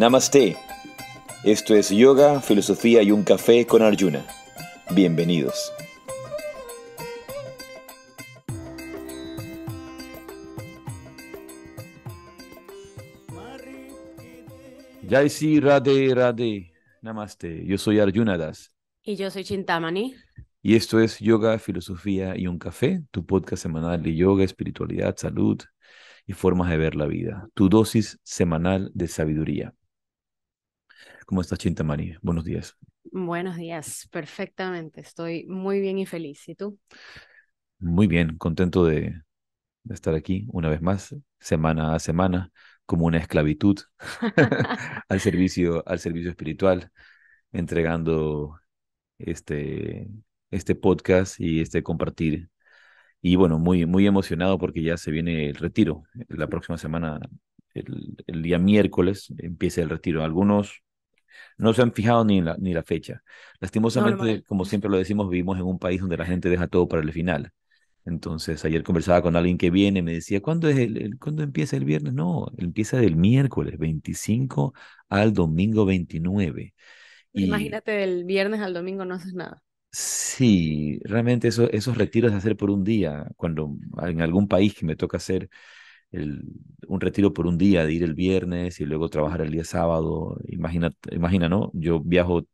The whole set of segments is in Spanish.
Namaste. Esto es Yoga, Filosofía y un Café con Arjuna. Bienvenidos. Jaisi rade! rade Namaste. Yo soy Arjuna Das. Y yo soy Chintamani. Y esto es Yoga, Filosofía y un Café, tu podcast semanal de yoga, espiritualidad, salud y formas de ver la vida. Tu dosis semanal de sabiduría. ¿Cómo estás, Chintamani? Buenos días. Buenos días, perfectamente. Estoy muy bien y feliz. ¿Y tú? Muy bien, contento de, estar aquí una vez más, semana a semana, como una esclavitud al, servicio, al servicio espiritual, entregando este, este podcast y este compartir. Y bueno, muy, muy emocionado porque ya se viene el retiro. La próxima semana, el, el día miércoles, empieza el retiro. Algunos no se han fijado ni la, ni la fecha. Lastimosamente, como siempre lo decimos, vivimos en un país donde la gente deja todo para el final. Entonces, ayer conversaba con alguien que viene, y me decía, ¿cuándo, es el, empieza el viernes? No, empieza del miércoles 25 al domingo 29. Imagínate, del viernes al domingo no haces nada. Sí, realmente eso, esos retiros de hacer por un día, cuando en algún país que me toca hacer, un retiro por un día, de ir el viernes y luego trabajar el día sábado. Imagina, imagina, ¿no? Yo viajo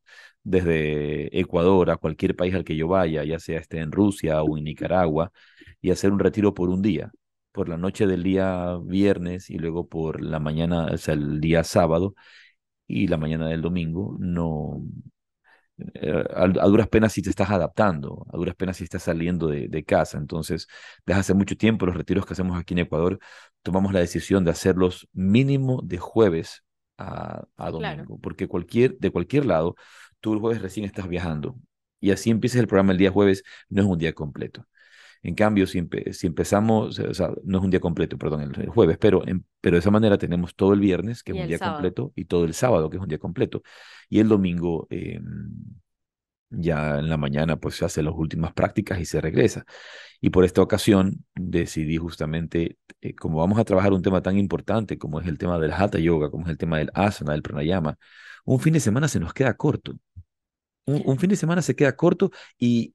desde Ecuador a cualquier país al que yo vaya, ya sea esté en Rusia o en Nicaragua, y hacer un retiro por un día, por la noche del día viernes y luego por la mañana, o sea, el día sábado y la mañana del domingo, no, eh, a, duras penas si te estás adaptando, a duras penas si estás saliendo de, casa. Entonces, desde hace mucho tiempo los retiros que hacemos aquí en Ecuador, tomamos la decisión de hacerlos mínimo de jueves a, domingo, porque cualquier, de cualquier lado, tú el jueves recién estás viajando y así empieces el programa el día jueves, no es un día completo. En cambio, si, si empezamos, o sea, no es un día completo, perdón, el, jueves, pero, pero de esa manera tenemos todo el viernes, que es un día completo, y todo el sábado, que es un día completo. Y el domingo, em, ya en la mañana, pues se hace las últimas prácticas y se regresa. Y por esta ocasión decidí justamente, eh, como vamos a trabajar un tema tan importante como es el tema del Hatha Yoga, como es el tema del asana, del pranayama, un fin de semana se nos queda corto. un fin de semana se queda corto y,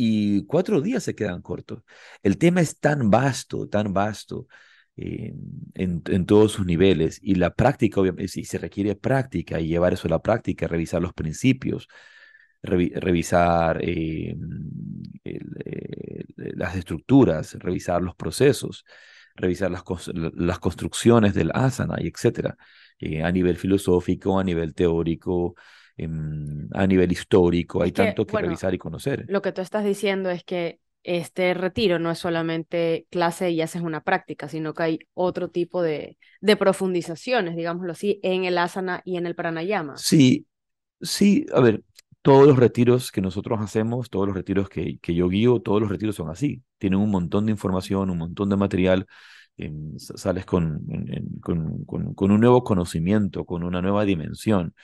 y cuatro días se quedan cortos. El tema es tan vasto, tan vasto eh, en, todos sus niveles y la práctica, obviamente, si se requiere práctica y llevar eso a la práctica, revisar los principios, revisar eh, eh, las estructuras, revisar los procesos, revisar las, construcciones del asana y etcétera, a nivel filosófico, a nivel teórico, Em, a nivel histórico, hay tanto que revisar y conocer. Lo que tú estás diciendo es que este retiro no es solamente clase y haces una práctica, sino que hay otro tipo de, profundizaciones, digámoslo así, en el asana y en el pranayama. Sí, sí, a ver, todos los retiros que nosotros hacemos, todos los retiros que, que yo guío, todos los retiros son así. Tienen un montón de información, un montón de material. Em, sales con, con un nuevo conocimiento, con una nueva dimensión.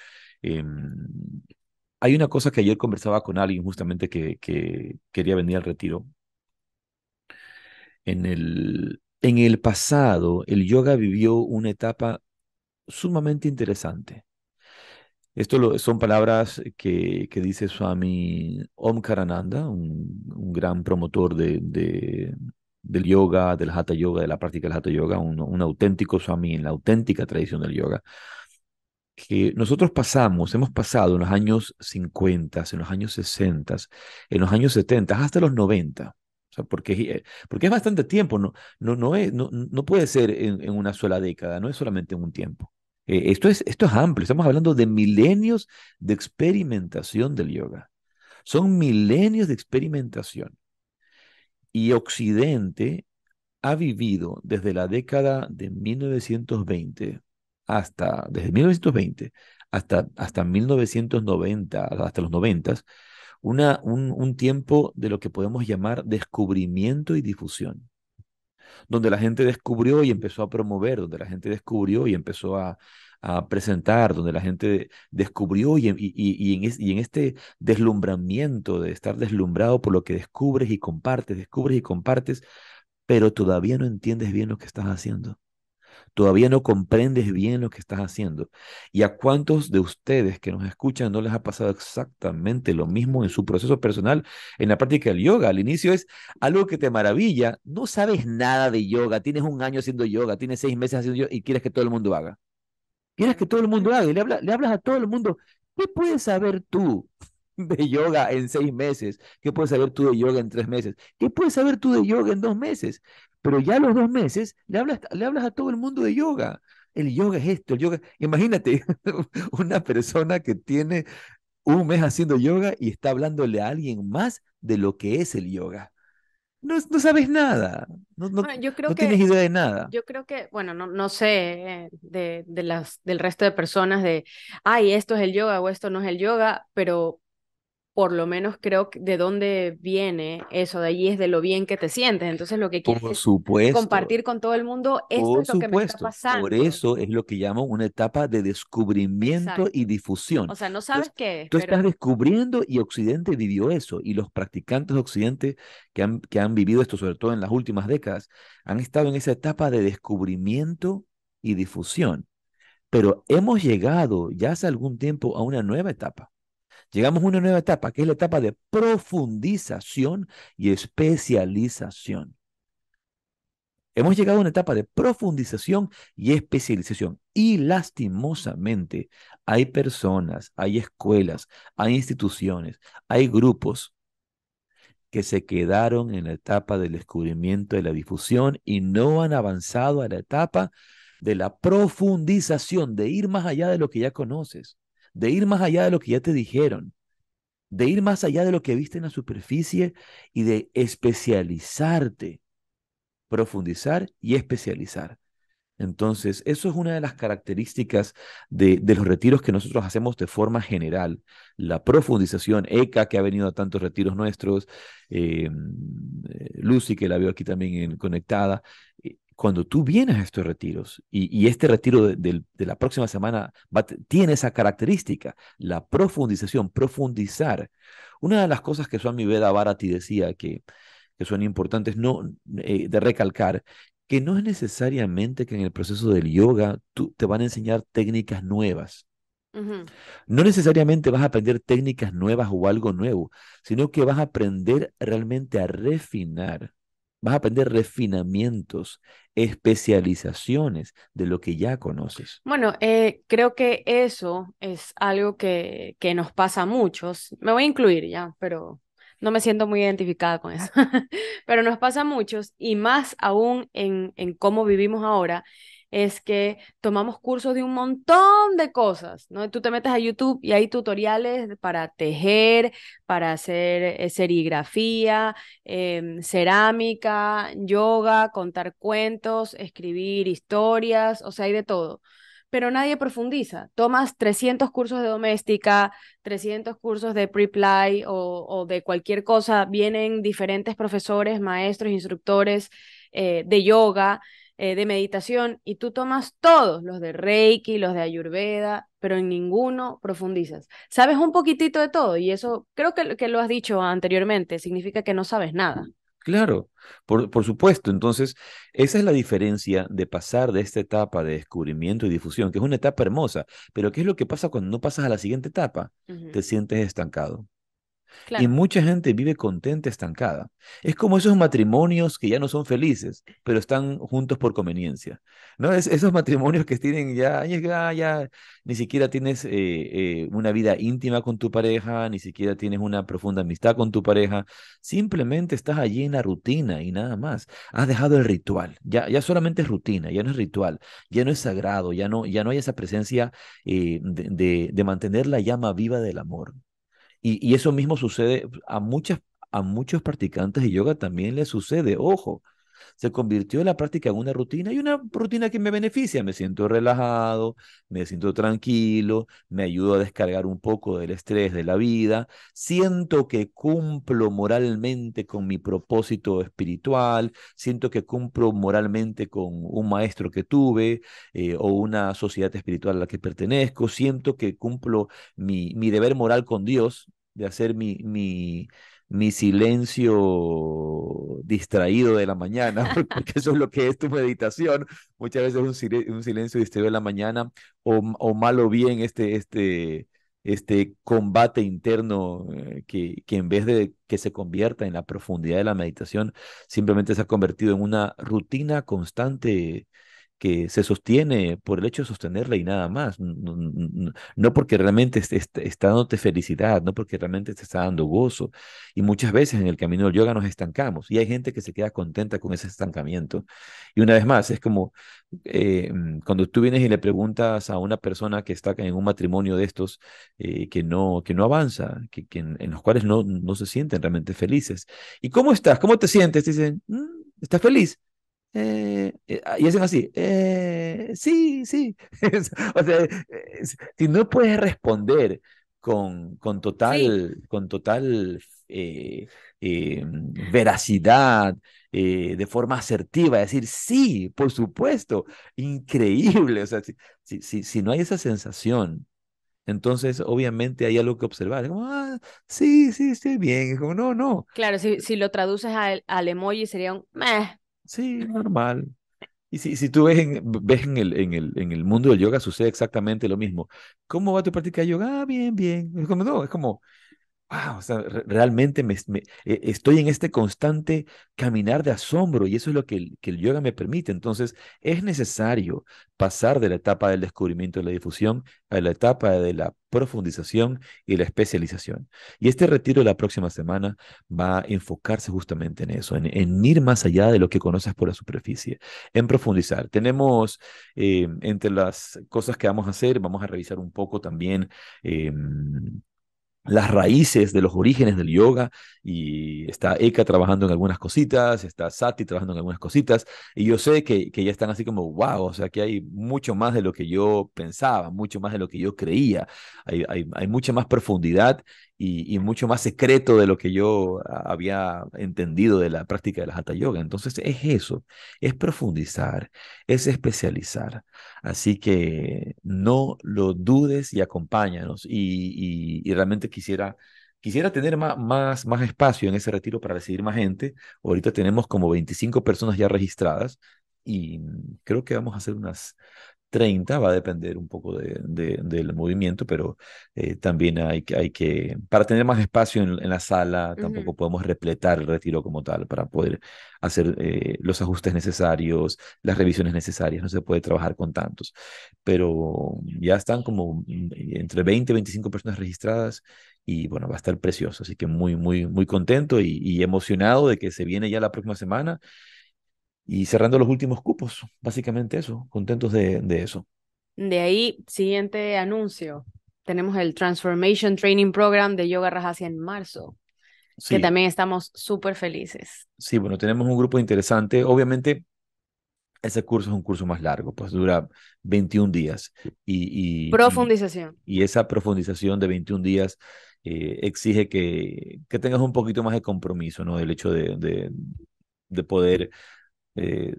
Em, hay una cosa que ayer conversaba con alguien justamente que, quería venir al retiro. En el, en el pasado, el yoga vivió una etapa sumamente interesante. Esto son palabras que, que, dice Swami Omkarananda, un, un gran promotor de, del yoga, del hatha yoga, de la práctica del hatha yoga, un, un auténtico Swami en la auténtica tradición del yoga que nosotros pasamos, hemos pasado en los años 50, en los años 60, en los años 70, hasta los 90. O sea, porque, eh, porque es bastante tiempo, no, no, no, es, no, puede ser en, en, una sola década, no es solamente en un tiempo. Eh, esto, es, esto es amplio, estamos hablando de milenios de experimentación del yoga. Son milenios de experimentación. Y Occidente ha vivido desde la década de 1920 hasta, desde 1920 hasta, hasta 1990, hasta los 90, una, un, tiempo de lo que podemos llamar descubrimiento y difusión donde la gente descubrió y empezó a promover, donde la gente descubrió y empezó a, presentar, donde la gente descubrió y, en y, en este deslumbramiento de estar deslumbrado por lo que descubres y compartes, descubres y compartes, pero todavía no entiendes bien lo que estás haciendo todavía no comprendes bien lo que estás haciendo. ¿Y a cuántos de ustedes que nos escuchan no les ha pasado exactamente lo mismo en su proceso personal en la práctica del yoga? Al inicio es algo que te maravilla, no sabes nada de yoga, tienes un año haciendo yoga, tienes seis meses haciendo yoga y quieres que todo el mundo haga. Quieres que todo el mundo haga le, le hablas a todo el mundo. ¿Qué puedes saber tú? de yoga en seis meses? ¿Qué puedes saber tú de yoga en tres meses? ¿Qué puedes saber tú de yoga en dos meses? Pero ya a los dos meses le hablas, le hablas a todo el mundo de yoga. El yoga es esto, el yoga. Imagínate una persona que tiene un mes haciendo yoga y está hablándole a alguien más de lo que es el yoga. No, sabes nada, no, tienes idea de nada. Yo creo que, bueno, no, sé eh, de, de las, del resto de personas de, ay, esto es el yoga o esto no es el yoga, pero por lo menos creo que de dónde viene eso de allí es de lo bien que te sientes. Entonces lo que quieres compartir con todo el mundo es lo que me está pasando. Por eso es lo que llamo una etapa de descubrimiento y difusión. O sea, no sabes qué Tú estás descubriendo y Occidente vivió eso y los practicantes de Occidente que han, que han vivido esto, sobre todo en las últimas décadas, han estado en esa etapa de descubrimiento y difusión. Pero hemos llegado ya hace algún tiempo a una nueva etapa Llegamos a una nueva etapa, que es la etapa de profundización y especialización. Hemos llegado a una etapa de profundización y especialización. Y lastimosamente hay personas, hay escuelas, hay instituciones, hay grupos que se quedaron en la etapa del descubrimiento de la difusión y no han avanzado a la etapa de la profundización, de ir más allá de lo que ya conoces de ir más allá de lo que ya te dijeron, de ir más allá de lo que viste en la superficie y de especializarte, profundizar y especializar. Entonces, eso es una de las características de, los retiros que nosotros hacemos de forma general. La profundización, ECA, que ha venido a tantos retiros nuestros, eh, mm, eh, Lucy, que la veo aquí también conectada, eh, cuando tú vienes a estos retiros, y, este retiro de, la próxima semana tiene esa característica, la profundización, profundizar. Una de las cosas que Swami Veda Bharati decía que, son importantes no, eh, de recalcar, que no es necesariamente que en el proceso del yoga tú, te van a enseñar técnicas nuevas. No necesariamente vas a aprender técnicas nuevas o algo nuevo, sino que vas a aprender realmente a refinar Vas a aprender refinamientos, especializaciones de lo que ya conoces. Bueno, eh, creo que eso es algo que, nos pasa a muchos. Me voy a incluir ya, pero no me siento muy identificada con eso. pero nos pasa a muchos y más aún en, en cómo vivimos ahora es que tomamos cursos de un montón de cosas, ¿no? Tú te metes a YouTube y hay tutoriales para tejer, para hacer eh, serigrafía, em, cerámica, yoga, contar cuentos, escribir historias, o sea, hay de todo pero nadie profundiza. Tomas 300 cursos de doméstica, 300 cursos de pre o, de cualquier cosa. Vienen diferentes profesores, maestros, instructores eh, de yoga. Eh, de meditación y tú tomas todos, los de Reiki, los de Ayurveda, pero en ninguno profundizas. Sabes un poquitito de todo y eso creo que, que lo has dicho anteriormente, significa que no sabes nada. Claro, por, supuesto. Entonces, esa es la diferencia de pasar de esta etapa de descubrimiento y difusión, que es una etapa hermosa, pero ¿qué es lo que pasa cuando no pasas a la siguiente etapa? Te sientes estancado. Y mucha gente vive contenta, estancada. Es como esos matrimonios que ya no son felices, pero están juntos por conveniencia. ¿no? Es, esos matrimonios que tienen ya, ya, ni siquiera tienes eh, eh, una vida íntima con tu pareja, ni siquiera tienes una profunda amistad con tu pareja. Simplemente estás allí en la rutina y nada más. Has dejado el ritual. Ya, ya solamente es rutina, ya no es ritual, ya no es sagrado, ya no, ya no hay esa presencia eh, de mantener la llama viva del amor. Y, eso mismo sucede a, muchas, a muchos practicantes de yoga también le sucede. Ojo, se convirtió la práctica en una rutina y una rutina que me beneficia. Me siento relajado, me siento tranquilo, me ayudo a descargar un poco del estrés de la vida, siento que cumplo moralmente con mi propósito espiritual, siento que cumplo moralmente con un maestro que tuve eh, o una sociedad espiritual a la que pertenezco, siento que cumplo mi, mi deber moral con Dios, de hacer mi, mi, mi silencio distraído de la mañana, porque eso es lo que es tu meditación. Muchas veces un, un silencio distraído de la mañana, o, o mal o bien este, este, este combate interno eh, que, que en vez de que se convierta en la profundidad de la meditación, simplemente se ha convertido en una rutina constante que se sostiene por el hecho de sostenerla y nada más, no, porque realmente está, dándote felicidad, no porque realmente te está dando gozo. Y muchas veces en el camino del yoga nos estancamos y hay gente que se queda contenta con ese estancamiento. Y una vez más, es como eh, mm, cuando tú vienes y le preguntas a una persona que está en un matrimonio de estos eh, que, no, que no avanza, que, en, los cuales no, no se sienten realmente felices. ¿Y cómo estás? ¿Cómo te sientes? Dicen, mm, ¿estás feliz? Eh, eh, ah, y hacen así, eh, sí, sí. o sea, si no puedes responder con, con total, con total veracidad, de forma asertiva, decir, sí, por supuesto, increíble. O sea, si, si, si no hay esa sensación, entonces, obviamente, hay algo que observar. Como, ah, sí, sí, estoy bien. Como, no, no. Claro, si, si lo traduces al, al emoji, sería un meh. Sí, normal. Y si, si tú ves, en, ves en, el, en, el, en el mundo del yoga, sucede exactamente lo mismo. ¿Cómo va tu práctica de yoga? Ah, bien, bien. es como, wow, o sea, realmente e, estoy en este constante caminar de asombro y eso es lo que el, yoga me permite. Entonces, es necesario pasar de la etapa del descubrimiento y la difusión a la etapa de la profundización y la especialización. Y este retiro de la próxima semana va a enfocarse justamente en eso, en, ir más allá de lo que conoces por la superficie, en profundizar. Tenemos eh, entre las cosas que vamos a hacer, vamos a revisar un poco también. Em, las raíces de los orígenes del yoga y está Eka trabajando en algunas cositas, está Sati trabajando en algunas cositas y yo sé que, ya están así como, wow, o sea que hay mucho más de lo que yo pensaba, mucho más de lo que yo creía, hay, hay mucha más profundidad y, mucho más secreto de lo que yo había entendido de la práctica de la Hatha Yoga. Entonces es eso, es profundizar, es especializar. Así que no lo dudes y acompáñanos. Y, realmente quisiera... Quisiera tener más, más, más espacio en ese retiro para recibir más gente. Ahorita tenemos como 25 personas ya registradas y creo que vamos a hacer unas 30, va a depender un poco del movimiento, pero eh, también hay, hay que, para tener más espacio en, la sala, tampoco podemos repletar el retiro como tal para poder hacer eh, los ajustes necesarios, las revisiones necesarias, no se puede trabajar con tantos, pero ya están como mm, entre 20 y 25 personas registradas y bueno, va a estar precioso, así que muy, muy, muy contento y emocionado de que se viene ya la próxima semana y cerrando los últimos cupos, básicamente eso, contentos de, eso. De ahí, siguiente anuncio. Tenemos el Transformation Training Program de Yoga Rajasi en marzo, que también estamos súper felices. Sí, bueno, tenemos un grupo interesante. Obviamente, ese curso es un curso más largo, pues dura 21 días. Y, profundización. Y, esa profundización de 21 días eh, exige que, que, tengas un poquito más de compromiso, ¿no? Del hecho de, de poder eh,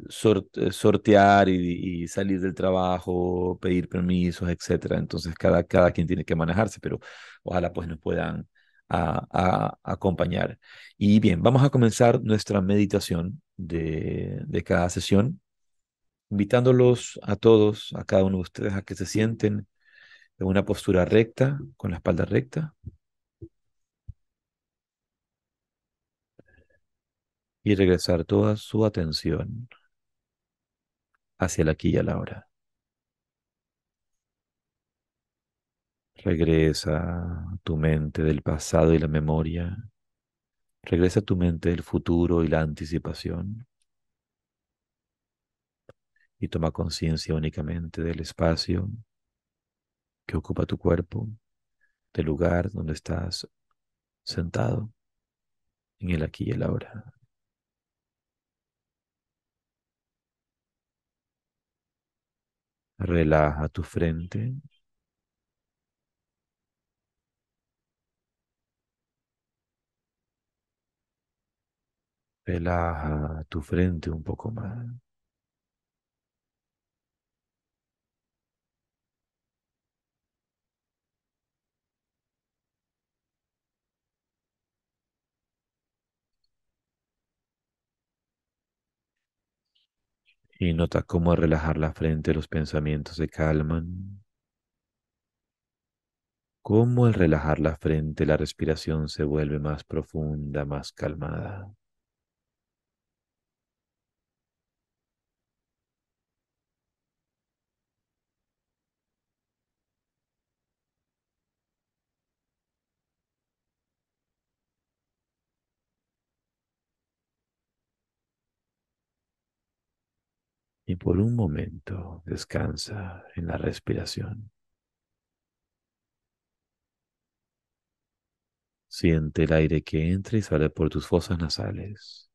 eh, sortear y, salir del trabajo, pedir permisos, etcétera. Entonces cada, cada quien tiene que manejarse, pero ojalá pues nos puedan acompañar. Y bien, vamos a comenzar nuestra meditación de, de cada sesión, invitándolos a todos, a cada uno de ustedes, a que se sienten en una postura recta, con la espalda recta, y regresar toda su atención hacia el aquí y la ahora. Regresa tu mente del pasado y la memoria. Regresa tu mente del futuro y la anticipación. Y toma conciencia únicamente del espacio que ocupa tu cuerpo, del lugar donde estás sentado en el aquí y el ahora. Relaja tu frente. Relaja tu frente un poco más. Y nota cómo al relajar la frente los pensamientos se calman. Cómo al relajar la frente la respiración se vuelve más profunda, más calmada. por un momento descansa en la respiración. Siente el aire que entra y sale por tus fosas nasales.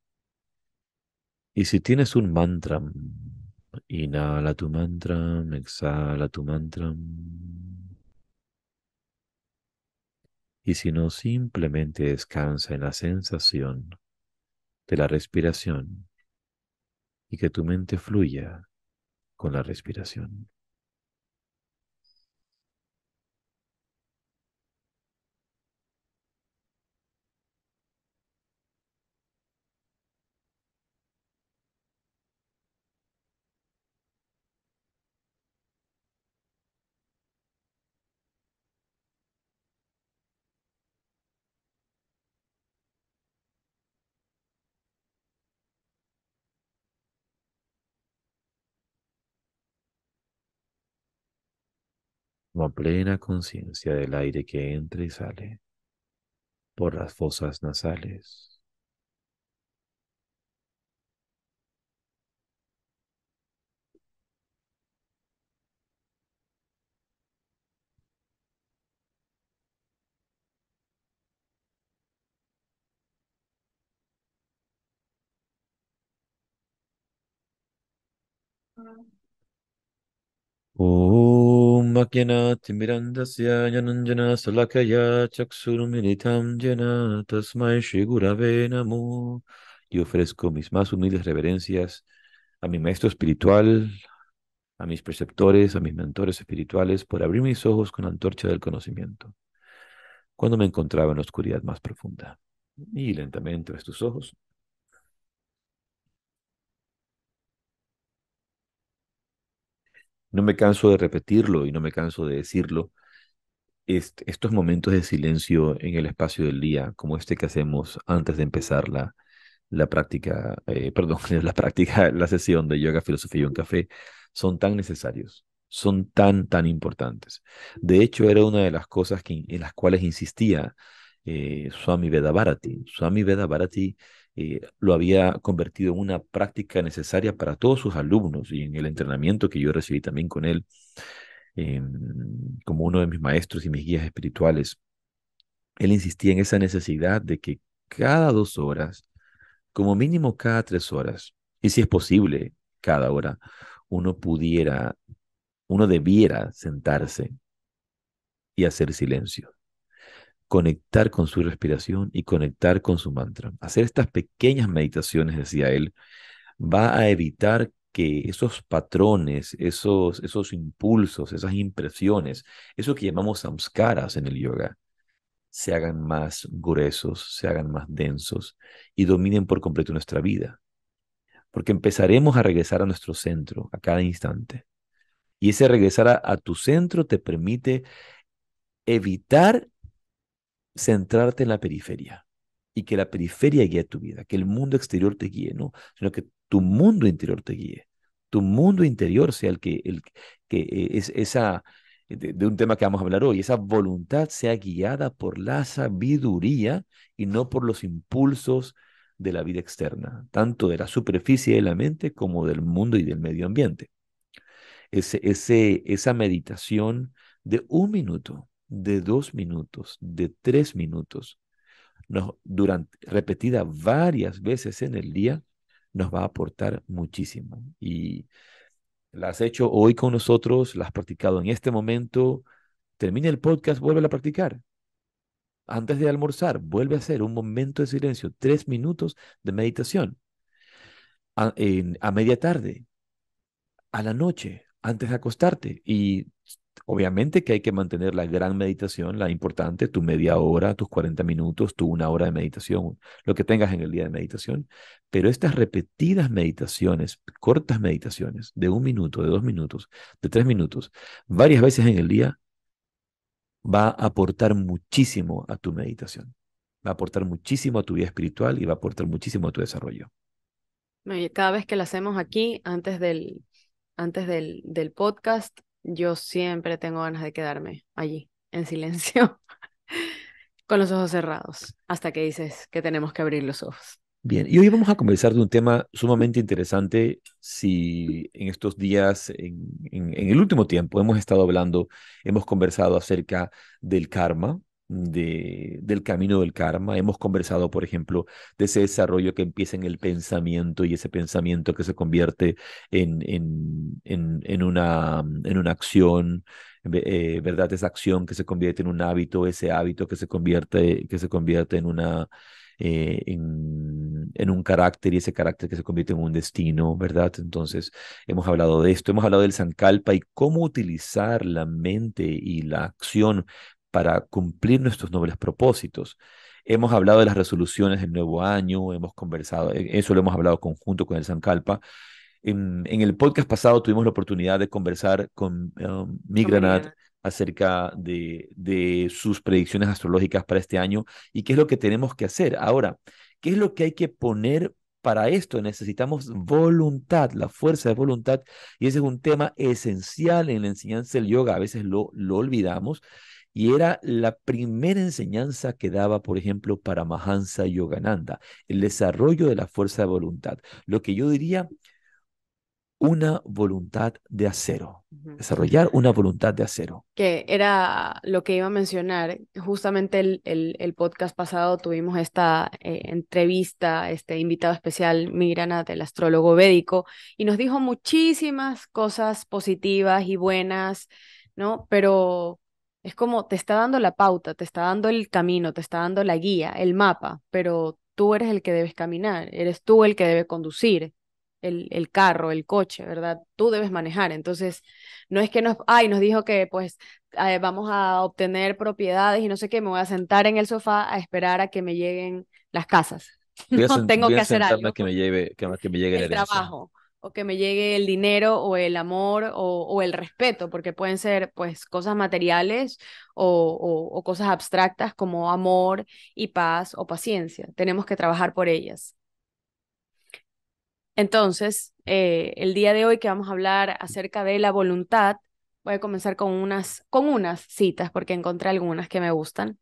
Y si tienes un mantra, inhala tu mantra, exhala tu mantra. Y si no, simplemente descansa en la sensación de la respiración y que tu mente fluya con la respiración. plena conciencia del aire que entra y sale por las fosas nasales. Oh. Y ofrezco mis más humildes reverencias a mi maestro espiritual, a mis preceptores, a mis mentores espirituales, por abrir mis ojos con la antorcha del conocimiento, cuando me encontraba en la oscuridad más profunda. Y lentamente abres tus ojos. no me canso de repetirlo y no me canso de decirlo, estos momentos de silencio en el espacio del día, como este que hacemos antes de empezar la, la práctica, eh, perdón, la práctica, la sesión de yoga, filosofía y un café, son tan necesarios, son tan, tan importantes. De hecho, era una de las cosas en las cuales insistía eh, Swami Vedabharati. Swami Bharati. Eh, lo había convertido en una práctica necesaria para todos sus alumnos y en el entrenamiento que yo recibí también con él em, como uno de mis maestros y mis guías espirituales. Él insistía en esa necesidad de que cada dos horas, como mínimo cada tres horas, y si es posible cada hora, uno pudiera, uno debiera sentarse y hacer silencio conectar con su respiración y conectar con su mantra. Hacer estas pequeñas meditaciones, decía él, va a evitar que esos patrones, esos, esos impulsos, esas impresiones, eso que llamamos samskaras en el yoga, se hagan más gruesos, se hagan más densos y dominen por completo nuestra vida. Porque empezaremos a regresar a nuestro centro a cada instante. Y ese regresar a tu centro te permite evitar centrarte en la periferia y que la periferia guíe tu vida, que el mundo exterior te guíe, no, sino que tu mundo interior te guíe, tu mundo interior sea el que, el, que eh, es esa, eh, de, un tema que vamos a hablar hoy, esa voluntad sea guiada por la sabiduría y no por los impulsos de la vida externa, tanto de la superficie de la mente como del mundo y del medio ambiente. Ese, ese, esa meditación de un minuto, de dos minutos, de tres minutos, durante, repetida varias veces en el día, nos va a aportar muchísimo. Y la has hecho hoy con nosotros, la has practicado en este momento, termina el podcast, vuelve a practicar. Antes de almorzar, vuelve a hacer un momento de silencio, tres minutos de meditación. A, a media tarde, a la noche, antes de acostarte. Y Obviamente que hay que mantener la gran meditación, la importante, tu media hora, tus 40 minutos, tu una hora de meditación, lo que tengas en el día de meditación, pero estas repetidas meditaciones, cortas meditaciones, de un minuto, de dos minutos, de tres minutos, varias veces en el día, va a aportar muchísimo a tu meditación, va a aportar muchísimo a tu vida espiritual y va a aportar muchísimo a tu desarrollo. Cada vez que la hacemos aquí, antes del, antes del podcast, yo siempre tengo ganas de quedarme allí, en silencio, con los ojos cerrados, hasta que dices que tenemos que abrir los ojos. Bien, y hoy vamos a conversar de un tema sumamente interesante. Si en estos días, en, el último tiempo, hemos estado hablando, hemos conversado acerca del karma, del camino del karma. Hemos conversado, por ejemplo, de ese desarrollo que empieza en el pensamiento y ese pensamiento que se convierte en, en, una, en una acción, eh, ¿verdad? Esa acción que se convierte en un hábito, ese hábito que se convierte, que se convierte en una... Eh, en, un carácter y ese carácter que se convierte en un destino, ¿verdad? Entonces, hemos hablado de esto, hemos hablado del Sankalpa y cómo utilizar la mente y la acción para cumplir nuestros nobles propósitos. Hemos hablado de las resoluciones del nuevo año, hemos conversado, e, eso lo hemos hablado conjunto con el Sancalpa En, en el podcast pasado tuvimos la oportunidad de conversar con eh, Migranat acerca de, sus predicciones astrológicas para este año y qué es lo que tenemos que hacer. Ahora, ¿qué es lo que hay que poner para esto necesitamos voluntad, la fuerza de voluntad, y ese es un tema esencial en la enseñanza del yoga, a veces lo olvidamos, y era la primera enseñanza que daba, por ejemplo, para Mahansa Yogananda, el desarrollo de la fuerza de voluntad. Lo que yo diría, una voluntad de acero, desarrollar una voluntad de acero. Que era lo que iba a mencionar, justamente el, el, podcast pasado tuvimos esta eh, entrevista, este invitado especial, Migrana, del astrólogo védico, y nos dijo muchísimas cosas positivas y buenas, ¿no? Pero es como te está dando la pauta, te está dando el camino, te está dando la guía, el mapa, pero tú eres el que debes caminar, eres tú el que debe conducir el, carro, el coche, ¿verdad? Tú debes manejar. Entonces, no es que nos, ay, nos dijo que pues eh, vamos a obtener propiedades y no sé qué, me voy a sentar en el sofá a esperar a que me lleguen las casas. No, tengo que hacer algo. Que me, que, me llegue el trabajo o que me llegue el dinero o el amor o, el respeto, porque pueden ser pues cosas materiales o, cosas abstractas como amor y paz o paciencia. Tenemos que trabajar por ellas. Entonces, eh, el día de hoy que vamos a hablar acerca de la voluntad, voy a comenzar con unas, con unas citas porque encontré algunas que me gustan.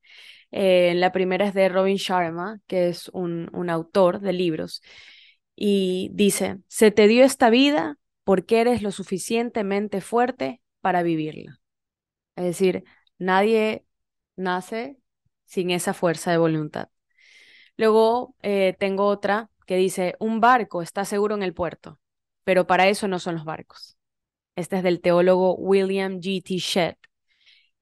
Eh, la primera es de Robin Sharma, que es un, un autor de libros y dice, se te dio esta vida porque eres lo suficientemente fuerte para vivirla. Es decir, nadie nace sin esa fuerza de voluntad. Luego eh, tengo otra que dice, un barco está seguro en el puerto, pero para eso no son los barcos. Esta es del teólogo William G. T. Shedd.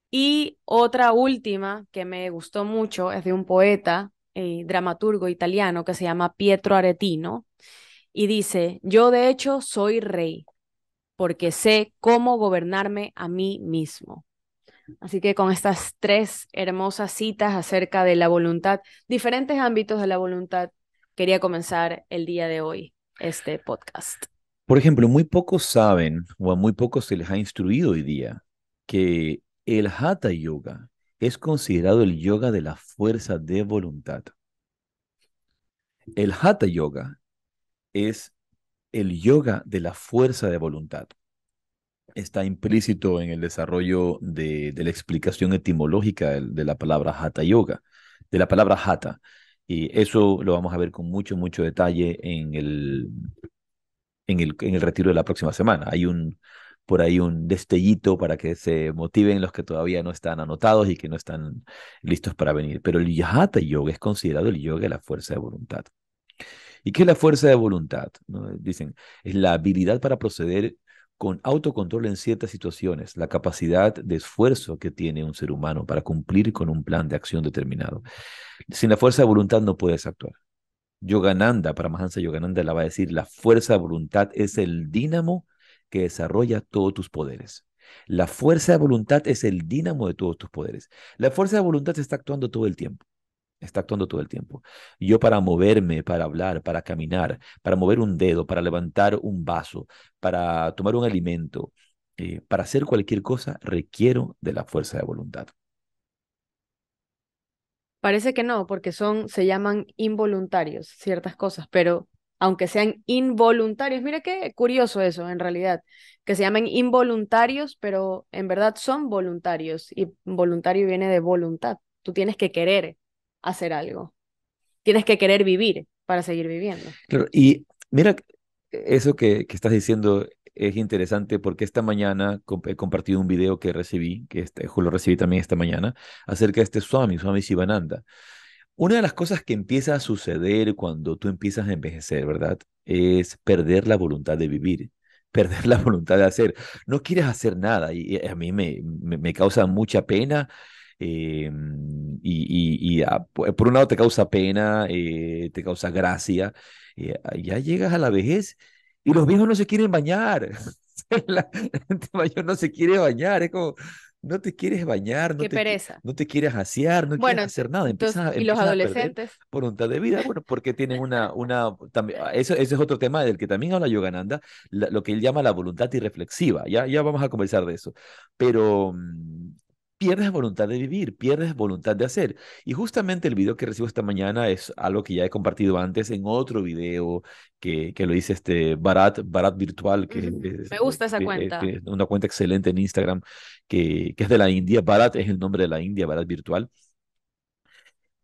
Y otra última que me gustó mucho es de un poeta y eh, dramaturgo italiano que se llama Pietro Aretino, y dice, yo de hecho soy rey, porque sé cómo gobernarme a mí mismo. Así que con estas tres hermosas citas acerca de la voluntad, diferentes ámbitos de la voluntad, quería comenzar el día de hoy este podcast. Por ejemplo, muy pocos saben o a muy pocos se les ha instruido hoy día que el Hatha Yoga es considerado el yoga de la fuerza de voluntad. El Hatha Yoga es el yoga de la fuerza de voluntad. Está implícito en el desarrollo de, la explicación etimológica de, la palabra hatha yoga, de la palabra hatha. Y eso lo vamos a ver con mucho, mucho detalle en el, en el, en el retiro de la próxima semana. Hay un, por ahí un destellito para que se motiven los que todavía no están anotados y que no están listos para venir. Pero el Hatha Yoga es considerado el yoga de la fuerza de voluntad. ¿Y qué es la fuerza de voluntad? Dicen, es la habilidad para proceder con autocontrol en ciertas situaciones, la capacidad de esfuerzo que tiene un ser humano para cumplir con un plan de acción determinado. Sin la fuerza de voluntad no puedes actuar. Yogananda, Mahansa Yogananda la va a decir, la fuerza de voluntad es el dínamo que desarrolla todos tus poderes. La fuerza de voluntad es el dínamo de todos tus poderes. La fuerza de voluntad está actuando todo el tiempo. Está actuando todo el tiempo. Yo para moverme, para hablar, para caminar, para mover un dedo, para levantar un vaso, para tomar un alimento, eh, para hacer cualquier cosa, requiero de la fuerza de voluntad. Parece que no, porque son, se llaman involuntarios ciertas cosas, pero aunque sean involuntarios, mira qué curioso eso en realidad, que se llamen involuntarios, pero en verdad son voluntarios y voluntario viene de voluntad. Tú tienes que querer hacer algo. Tienes que querer vivir para seguir viviendo. y mira, eso que, que estás diciendo es interesante porque esta mañana he compartido un video que recibí, que este, lo recibí también esta mañana, acerca de este Swami, Swami Sivananda, Una de las cosas que empieza a suceder cuando tú empiezas a envejecer, ¿verdad? Es perder la voluntad de vivir, perder la voluntad de hacer. No quieres hacer nada y a mí me, me, me causa mucha pena eh, y, ah, por un lado te causa pena, eh, te causa gracia. Eh, ya llegas a la vejez y los viejos no se quieren bañar. la, gente mayor no se quiere bañar. Es como, no te quieres bañar, no, te, no te quieres asear, no quieres hacer nada. y los adolescentes. voluntad de vida, bueno, porque tienen una. una también, ah, eso, es otro tema del que también habla Yogananda, lo que él llama la voluntad irreflexiva. Ya, ya vamos a conversar de eso. Pero mm, pierdes voluntad de vivir, pierdes voluntad de hacer. Y justamente el video que recibo esta mañana es algo que ya he compartido antes en otro video que, que lo hice este Barat, Barat Virtual. Que me eh, gusta esa eh, cuenta. una cuenta excelente en Instagram que, que es de la India. Barat es el nombre de la India, Barat Virtual.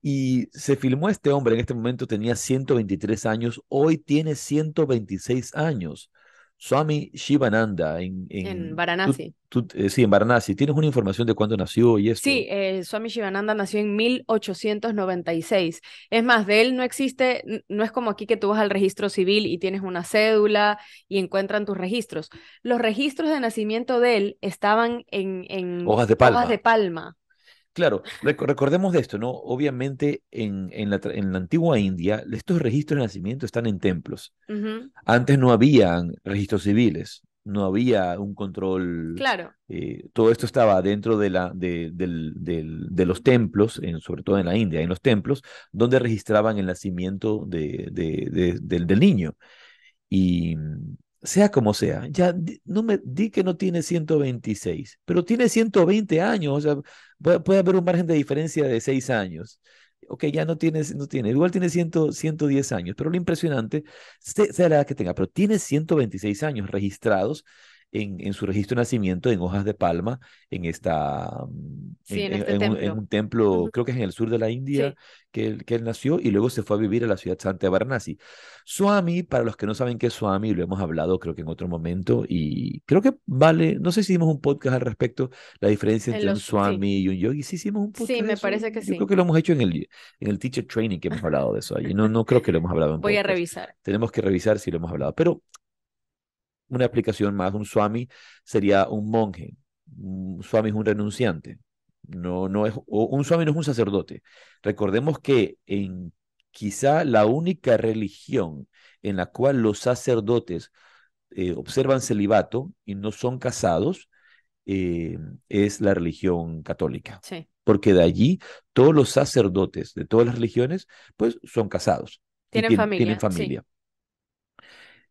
Y se filmó este hombre, en este momento tenía 123 años, hoy tiene 126 años. Swami Shivananda en, en, Varanasi. Eh, sí, en Varanasi. ¿Tienes una información de cuándo nació y Sí, eh, Swami Shivananda nació en 1896. Es más, de él no existe, no es como aquí que tú vas al registro civil y tienes una cédula y encuentran tus registros. Los registros de nacimiento de él estaban en, en Hojas de palma. Claro, recordemos de esto, ¿no? Obviamente en, en, la, en, la, antigua India, estos registros de nacimiento están en templos. Antes no habían registros civiles, no había un control. Claro. Eh, todo esto estaba dentro de, la, de los templos, sobre todo en la India, en los templos, donde registraban el nacimiento de, del, del niño. Y sea como sea, ya no me di que no tiene 126, pero tiene 120 años, o sea, puede, haber un margen de diferencia de 6 años. Ok, ya no tiene, no tiene, igual tiene 100, 110 años, pero lo impresionante sea la edad que tenga, pero tiene 126 años registrados en, su registro de nacimiento en hojas de palma, en esta mm, sí, en, este Un, en, un, templo, creo que es en el sur de la India, que, él, que él nació y luego se fue a vivir a la ciudad santa de Varanasi. Swami, para los que no saben qué es Swami, lo hemos hablado creo que en otro momento y creo que vale, no sé si hicimos un podcast al respecto, la diferencia entre un Swami y un yogi, sí hicimos un podcast. Sí, me parece que sí. Yo creo que lo hemos hecho en el, en el teacher training que hemos hablado de eso, y no, no creo que lo hemos hablado Voy a revisar. Tenemos que revisar si lo hemos hablado, pero una explicación más. Un swami sería un monje, un swami es un renunciante, no, no es, un swami no es un sacerdote. Recordemos que en quizá la única religión en la cual los sacerdotes eh, observan celibato y no son casados eh, es la religión católica. Porque de allí todos los sacerdotes de todas las religiones pues son casados. Tienen, familia.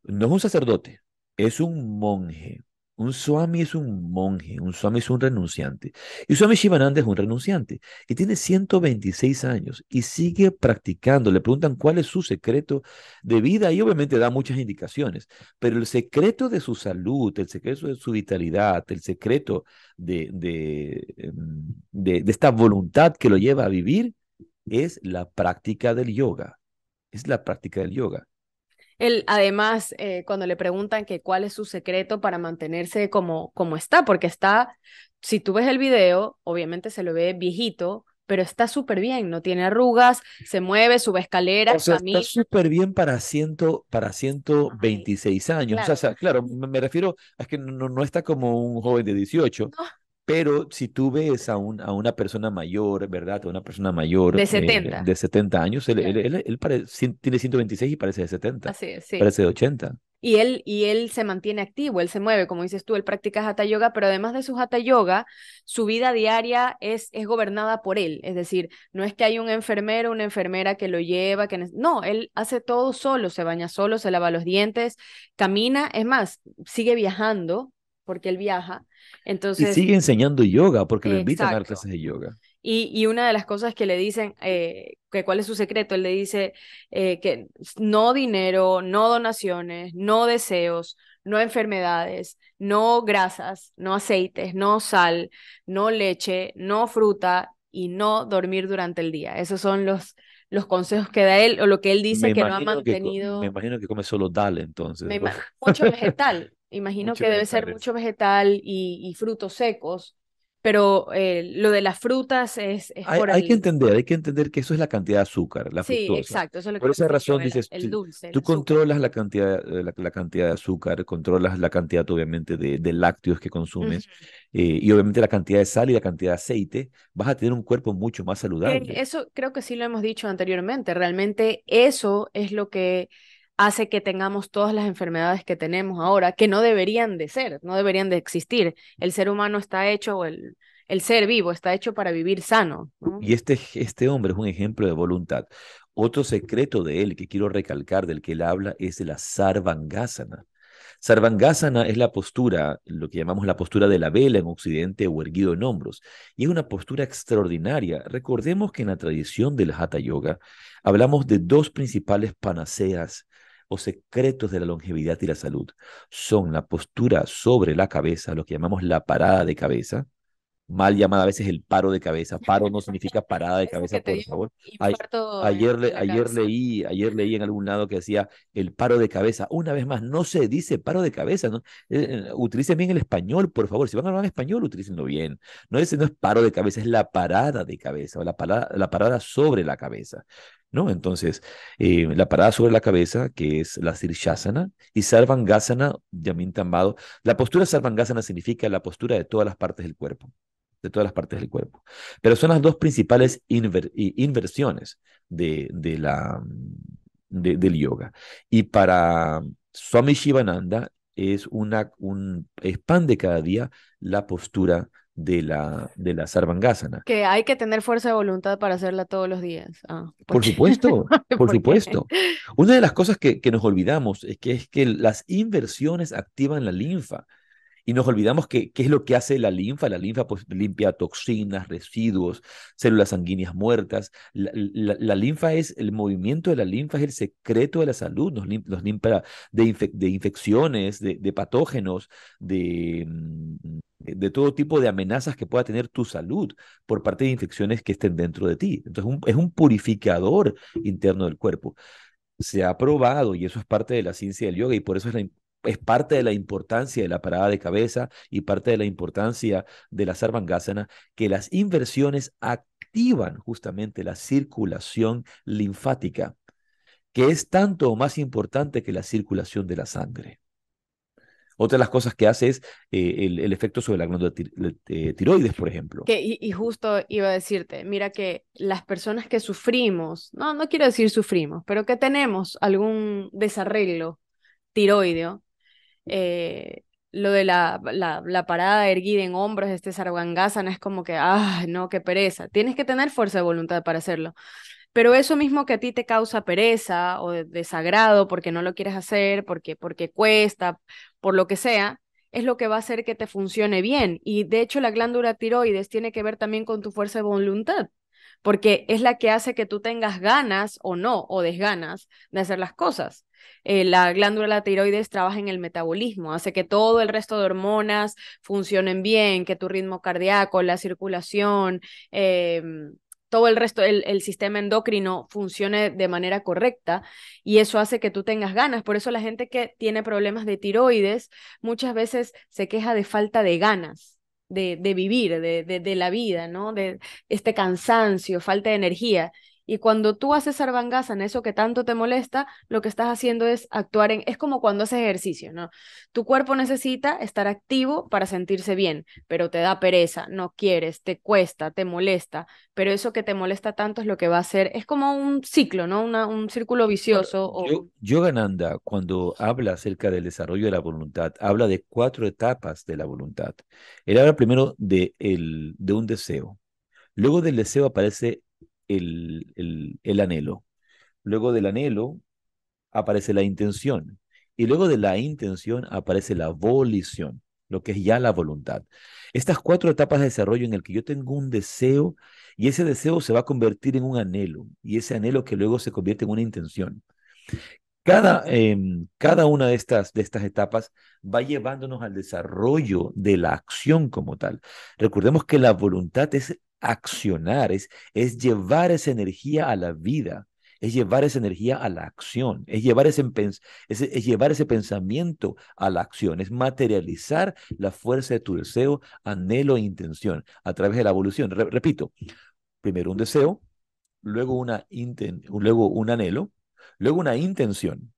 No es un sacerdote, es un monje. Un swami es un monje, un swami es un renunciante. Y Swami Shivananda es un renunciante y tiene 126 años y sigue practicando. Le preguntan cuál es su secreto de vida y obviamente da muchas indicaciones, pero el secreto de su salud, el secreto de su vitalidad, el secreto de, de em, esta voluntad que lo lleva a vivir es la práctica del yoga. Es la práctica del yoga. Él, además, eh, cuando le preguntan que cuál es su secreto para mantenerse como, como está, porque está, si tú ves el video, obviamente se lo ve viejito, pero está súper bien, no tiene arrugas, se mueve, sube escaleras, o sea, Está súper bien para, ciento, para 126 años. O, sea, claro, me, refiero a que no, no está como un joven de 18, no. Pero si tú ves a, un, a una persona mayor, ¿verdad? A una persona mayor. De 70. Eh, de 70 años, él, tiene 126 y parece de 70. Parece de 80. Y él, y él se mantiene activo, él se mueve, como dices tú, él practica hatha yoga, pero además de su hatha yoga, su vida diaria es, es gobernada por él. Es decir, no es que hay un enfermero, una enfermera que lo lleva, que no, él hace todo solo, se baña solo, se lava los dientes, camina, es más, sigue viajando porque él viaja. Entonces, y sigue enseñando yoga porque lo invitan a dar clases de yoga. Y, y, una de las cosas que le dicen, eh, que cuál es su secreto, él le dice eh, que no dinero, no donaciones, no deseos, no enfermedades, no grasas, no aceites, no sal, no leche, no fruta y no dormir durante el día. Esos son los, los consejos que da él o lo que él dice que no ha mantenido. me imagino que come solo dal entonces. mucho vegetal, Imagino que debe ser mucho vegetal y, frutos secos, pero eh, lo de las frutas es, es hay, que entender, hay que entender que eso es la cantidad de azúcar, la fructosa. Sí, exacto. lo por esa razón dices, el tú controlas la cantidad, eh, cantidad de azúcar, controlas la cantidad obviamente de, lácteos que consumes eh, y obviamente la cantidad de sal y la cantidad de aceite, vas a tener un cuerpo mucho más saludable. Eso creo que sí lo hemos dicho anteriormente, realmente eso es lo que hace que tengamos todas las enfermedades que tenemos ahora, que no deberían de ser, no deberían de existir. El ser humano está hecho, el, el ser vivo está hecho para vivir sano. Y este, este hombre es un ejemplo de voluntad. Otro secreto de él que quiero recalcar, del que él habla, es de la sarvangasana. Sarvangasana es la postura, lo que llamamos la postura de la vela en Occidente o erguido en hombros, y es una postura extraordinaria. Recordemos que en la tradición del Hatha Yoga hablamos de dos principales panaceas o secretos de la longevidad y la salud son la postura sobre la cabeza, lo que llamamos la parada de cabeza, mal llamada a veces el paro de cabeza. Paro no significa parada de cabeza, por favor. Ayer, ayer, leí, ayer leí en algún lado que decía el paro de cabeza. Una vez más, no se dice paro de cabeza. ¿no? Eh, eh, utilicen bien el español, por favor. Si van a hablar en español, utilicenlo bien. No es, no es paro de cabeza, es la parada de cabeza o la la parada sobre la cabeza. ¿no? Entonces, eh, la parada sobre la cabeza, que es la Sirshasana, y Sarvangasana, yamintambado. tambado. La postura Sarvangasana significa la postura de todas las partes del cuerpo, de todas las partes del cuerpo. Pero son las dos principales inversiones de, de la, del yoga. Y para Swami Shivananda es, una, un, de cada día la postura de la, de la sarvangasana. Que hay que tener fuerza de voluntad para hacerla todos los días. Ah, ¿por, supuesto, por, supuesto. Una de las cosas que, que, nos olvidamos es que, es que las inversiones activan la linfa. Y nos olvidamos que, qué es lo que hace la linfa. La linfa pues, limpia toxinas, residuos, células sanguíneas muertas. La, linfa es, el movimiento de la linfa es el secreto de la salud. Nos, lim, limpia de, infecciones, de, patógenos, de, mm, de todo tipo de amenazas que pueda tener tu salud por parte de infecciones que estén dentro de ti. Entonces es un purificador interno del cuerpo se ha probado, y eso es parte de la ciencia del yoga, y por eso es la, es parte de la importancia de la parada de cabeza y parte de la importancia de la sarvangasana, que las inversiones activan justamente la circulación linfática, que es tanto o más importante que la circulación de la sangre. Otra de las cosas que hace es eh, el, efecto sobre la glándula eh, tiroides, por ejemplo. y, y, justo iba a decirte, mira que las personas que sufrimos, no, no quiero decir sufrimos, pero que tenemos algún desarreglo tiroideo, eh, lo de la, la, parada erguida en hombros, este no es como que, ah, no, qué pereza. Tienes que tener fuerza de voluntad para hacerlo. Pero eso mismo que a ti te causa pereza o desagrado porque no lo quieres hacer, porque, porque cuesta, por lo que sea, es lo que va a hacer que te funcione bien. Y de hecho la glándula tiroides tiene que ver también con tu fuerza de voluntad, porque es la que hace que tú tengas ganas o no, o desganas de hacer las cosas. Eh, la glándula tiroides trabaja en el metabolismo, hace que todo el resto de hormonas funcionen bien, que tu ritmo cardíaco, la circulación, em, todo el resto, el, sistema endocrino funcione de manera correcta y eso hace que tú tengas ganas. Por eso la gente que tiene problemas de tiroides muchas veces se queja de falta de ganas. De, vivir, de, de la vida, ¿no? De este cansancio, falta de energía. Y cuando tú haces sarvangasa en eso que tanto te molesta, lo que estás haciendo es actuar en, es como cuando haces ejercicio, ¿no? Tu cuerpo necesita estar activo para sentirse bien, pero te da pereza, no quieres, te cuesta, te molesta, pero eso que te molesta tanto es lo que va a hacer, es como un ciclo, ¿no? Una, un círculo vicioso. Yo, o... Yogananda, cuando habla acerca del desarrollo de la voluntad, habla de cuatro etapas de la voluntad. Él habla primero de, el, de un deseo. Luego del deseo aparece el, el, anhelo. Luego del anhelo aparece la intención. Y luego de la intención aparece la volición, lo que es ya la voluntad. Estas cuatro etapas de desarrollo en el que yo tengo un deseo y ese deseo se va a convertir en un anhelo y ese anhelo que luego se convierte en una intención. Cada, em, cada una de estas, de estas etapas va llevándonos al desarrollo de la acción como tal. Recordemos que la voluntad es accionar, es, llevar esa energía a la vida, es llevar esa energía a la acción, es llevar ese, es, llevar ese pensamiento a la acción, es materializar la fuerza de tu deseo, anhelo e intención a través de la evolución. repito, primero un deseo, luego, una luego un anhelo, luego una intención,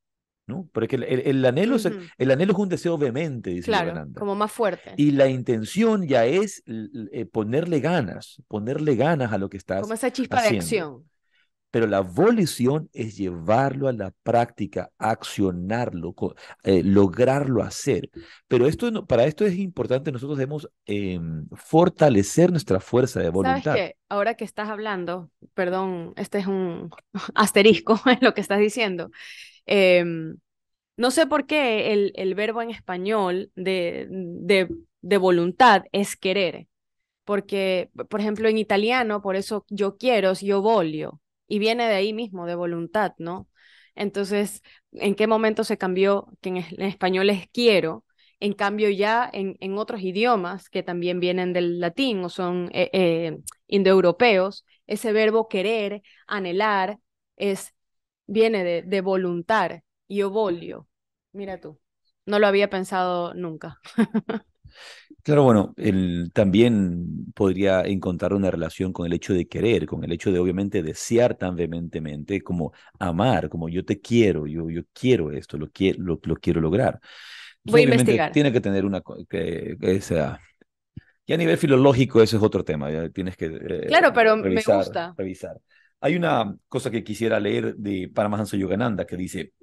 ¿no? Porque el, el anhelo, es, el anhelo es un deseo vehemente, dice claro, como más fuerte. Y la intención ya es eh, ponerle ganas, ponerle ganas a lo que estás Como esa chispa de acción. Pero la volición es llevarlo a la práctica, accionarlo, eh, lograrlo hacer. Pero esto, para esto es importante, nosotros debemos em, fortalecer nuestra fuerza de voluntad. Ahora que estás hablando, perdón, este es un asterisco en lo que estás diciendo Em, no sé por qué el, verbo en español de, de, voluntad es querer, porque, por ejemplo, en italiano, por eso yo quiero, yo voglio, y viene de ahí mismo, de voluntad, ¿no? Entonces, ¿en qué momento se cambió que en, español es quiero? En cambio, ya en, otros idiomas que también vienen del latín o son eh, eh, indoeuropeos, ese verbo querer, anhelar, es viene de, de voluntar y obolio, Mira tú, no lo había pensado nunca. Claro, bueno, él también podría encontrar una relación con el hecho de querer, con el hecho de obviamente desear tan vehementemente, como amar, como yo te quiero, yo, yo quiero esto, lo, lo, quiero lograr. Voy a investigar. Tiene que tener una... Que, y a nivel filológico, eso es otro tema, ya tienes que... Eh, claro, pero me gusta. Revisar. Hay una cosa que quisiera leer de Paramahansa Yogananda que dice,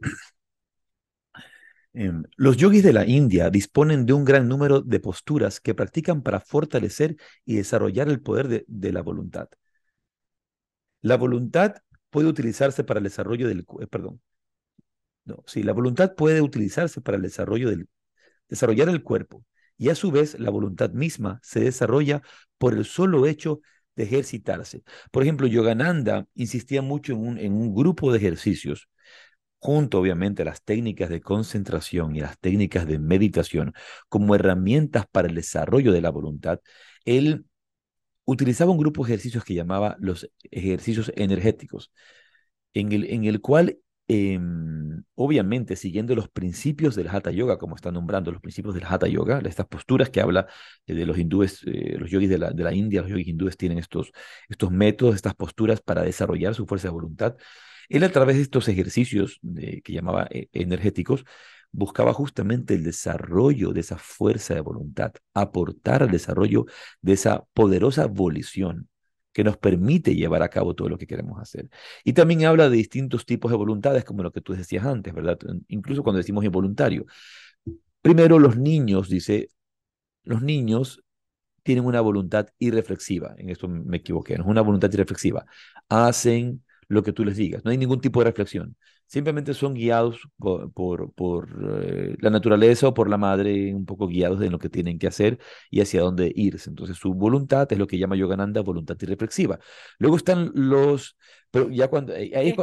em, los yogis de la India disponen de un gran número de posturas que practican para fortalecer y desarrollar el poder de, la voluntad. La voluntad puede utilizarse para el desarrollo del eh, perdón. No, sí, la voluntad puede utilizarse para el desarrollo del desarrollar el cuerpo y a su vez la voluntad misma se desarrolla por el solo hecho ejercitarse. Por ejemplo, Yogananda insistía mucho en un, en un grupo de ejercicios, junto obviamente a las técnicas de concentración y las técnicas de meditación como herramientas para el desarrollo de la voluntad. Él utilizaba un grupo de ejercicios que llamaba los ejercicios energéticos, en el, en el cual Em, obviamente siguiendo los principios del Hatha Yoga, como está nombrando, los principios del Hatha Yoga, estas posturas que habla eh, de los hindúes, eh, los yogis de la, India, los yogis hindúes tienen estos, estos métodos, estas posturas para desarrollar su fuerza de voluntad. Él a través de estos ejercicios eh, que llamaba energéticos, buscaba justamente el desarrollo de esa fuerza de voluntad, aportar al desarrollo de esa poderosa volición que nos permite llevar a cabo todo lo que queremos hacer. Y también habla de distintos tipos de voluntades, como lo que tú decías antes, ¿verdad? Incluso cuando decimos involuntario. Primero, los niños, dice, los niños tienen una voluntad irreflexiva, en esto me equivoqué, no es una voluntad irreflexiva, hacen lo que tú les digas, no hay ningún tipo de reflexión. Simplemente son guiados por, por, eh, la naturaleza o por la madre, un poco guiados en lo que tienen que hacer y hacia dónde irse. Entonces su voluntad es lo que llama Yogananda voluntad irreflexiva. Luego están los... Pero ya cuando... Ahí,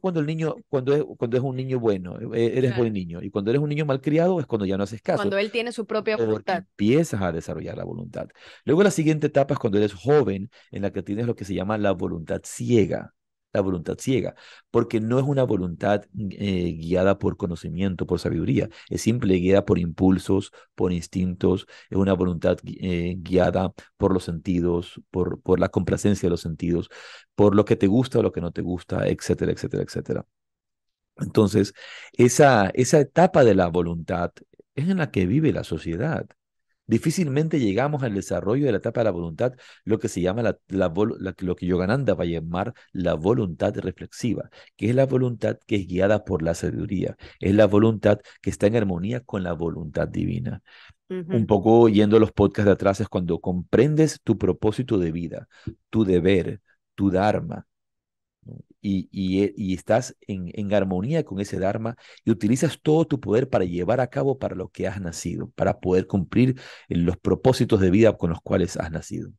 cuando, el niño, cuando es, cuando es un niño bueno, eh, eres buen niño. Y cuando eres un niño malcriado es cuando ya no haces caso. Cuando él tiene su propia voluntad. Empiezas a desarrollar la voluntad. Luego la siguiente etapa es cuando eres joven, en la que tienes lo que se llama la voluntad ciega la voluntad ciega, porque no es una voluntad eh, guiada por conocimiento, por sabiduría, es simple guiada por impulsos, por instintos, es una voluntad eh, guiada por los sentidos, por, por la complacencia de los sentidos, por lo que te gusta o lo que no te gusta, etcétera, etcétera, etcétera. Entonces, esa, esa etapa de la voluntad es en la que vive la sociedad. Difícilmente llegamos al desarrollo de la etapa de la voluntad, lo que se llama lo que Yogananda va a llamar la voluntad reflexiva, que es la voluntad que es guiada por la sabiduría, es la voluntad que está en armonía con la voluntad divina. Un poco oyendo los podcasts de atrás es cuando comprendes tu propósito de vida, tu deber, tu dharma, y, e, y, estás en, en, armonía con ese Dharma y utilizas todo tu poder para llevar a cabo para lo que has nacido, para poder cumplir eh, los propósitos de vida con los cuales has nacido.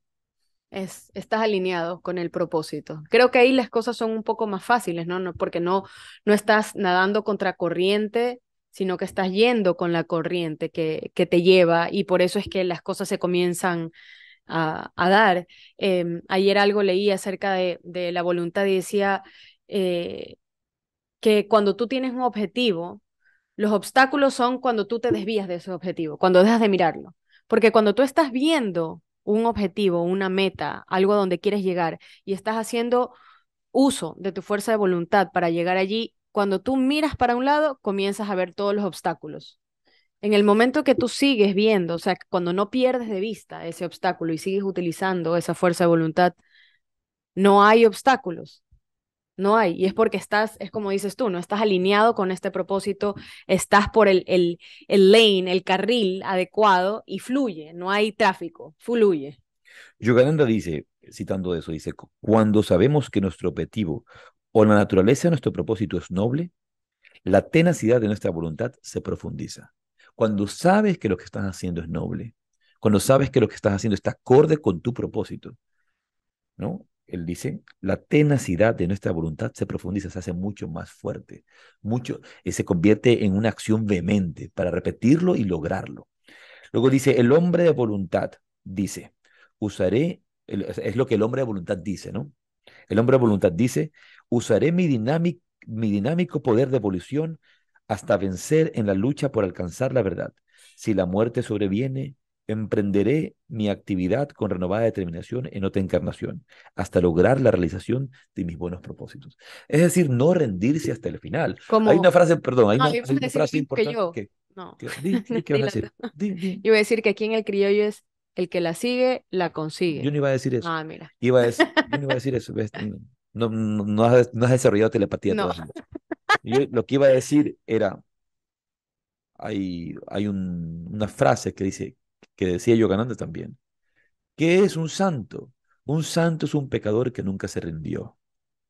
Es, estás alineado con el propósito. Creo que ahí las cosas son un poco más fáciles, ¿no? no porque no, no estás nadando contra corriente, sino que estás yendo con la corriente que, que te lleva y por eso es que las cosas se comienzan a, dar. Em, ayer algo leí acerca de, la voluntad y decía eh, que cuando tú tienes un objetivo, los obstáculos son cuando tú te desvías de ese objetivo, cuando dejas de mirarlo. Porque cuando tú estás viendo un objetivo, una meta, algo a donde quieres llegar y estás haciendo uso de tu fuerza de voluntad para llegar allí, cuando tú miras para un lado, comienzas a ver todos los obstáculos en el momento que tú sigues viendo, o sea, cuando no pierdes de vista ese obstáculo y sigues utilizando esa fuerza de voluntad, no hay obstáculos. No hay. Y es porque estás, es como dices tú, no estás alineado con este propósito, estás por el, el, el lane, el carril adecuado y fluye, no hay tráfico, fluye. Yogananda dice, citando eso, dice, cuando sabemos que nuestro objetivo o la naturaleza de nuestro propósito es noble, la tenacidad de nuestra voluntad se profundiza cuando sabes que lo que estás haciendo es noble, cuando sabes que lo que estás haciendo está acorde con tu propósito, ¿no? Él dice, la tenacidad de nuestra voluntad se profundiza, se hace mucho más fuerte, mucho, eh, se convierte en una acción vehemente para repetirlo y lograrlo. Luego dice, el hombre de voluntad dice, usaré, es lo que el hombre de voluntad dice, ¿no? El hombre de voluntad dice, usaré mi, mi dinámico poder de evolución hasta vencer en la lucha por alcanzar la verdad. Si la muerte sobreviene, emprenderé mi actividad con renovada determinación en otra encarnación, hasta lograr la realización de mis buenos propósitos. Es decir, no rendirse hasta el final. Hay una frase, perdón, hay, una, frase que importante yo, No. ¿Qué a decir? yo voy a decir que aquí en el criollo es el que la sigue, la consigue. Yo no iba a decir eso. Ah, mira. Iba a decir, yo no iba a decir eso. No, has, desarrollado telepatía. Todavía lo que iba a decir era, hay, hay una frase que dice, que decía también, ¿qué es un santo? Un santo es un pecador que nunca se rindió.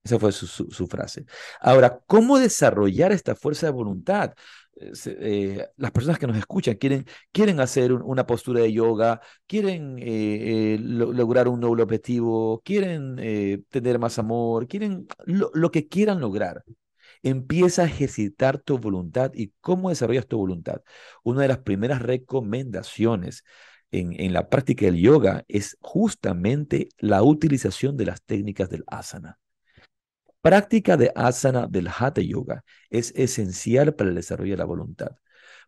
Esa fue su, frase. Ahora, ¿cómo desarrollar esta fuerza de voluntad? Eh, eh, las personas que nos escuchan quieren, quieren hacer una postura de yoga, quieren eh, lograr un nuevo objetivo, quieren tener más amor, quieren lo, lo que quieran lograr. Empieza a ejercitar tu voluntad y cómo desarrollas tu voluntad. Una de las primeras recomendaciones en, la práctica del yoga es justamente la utilización de las técnicas del asana. Práctica de asana del hatha yoga es esencial para el desarrollo de la voluntad,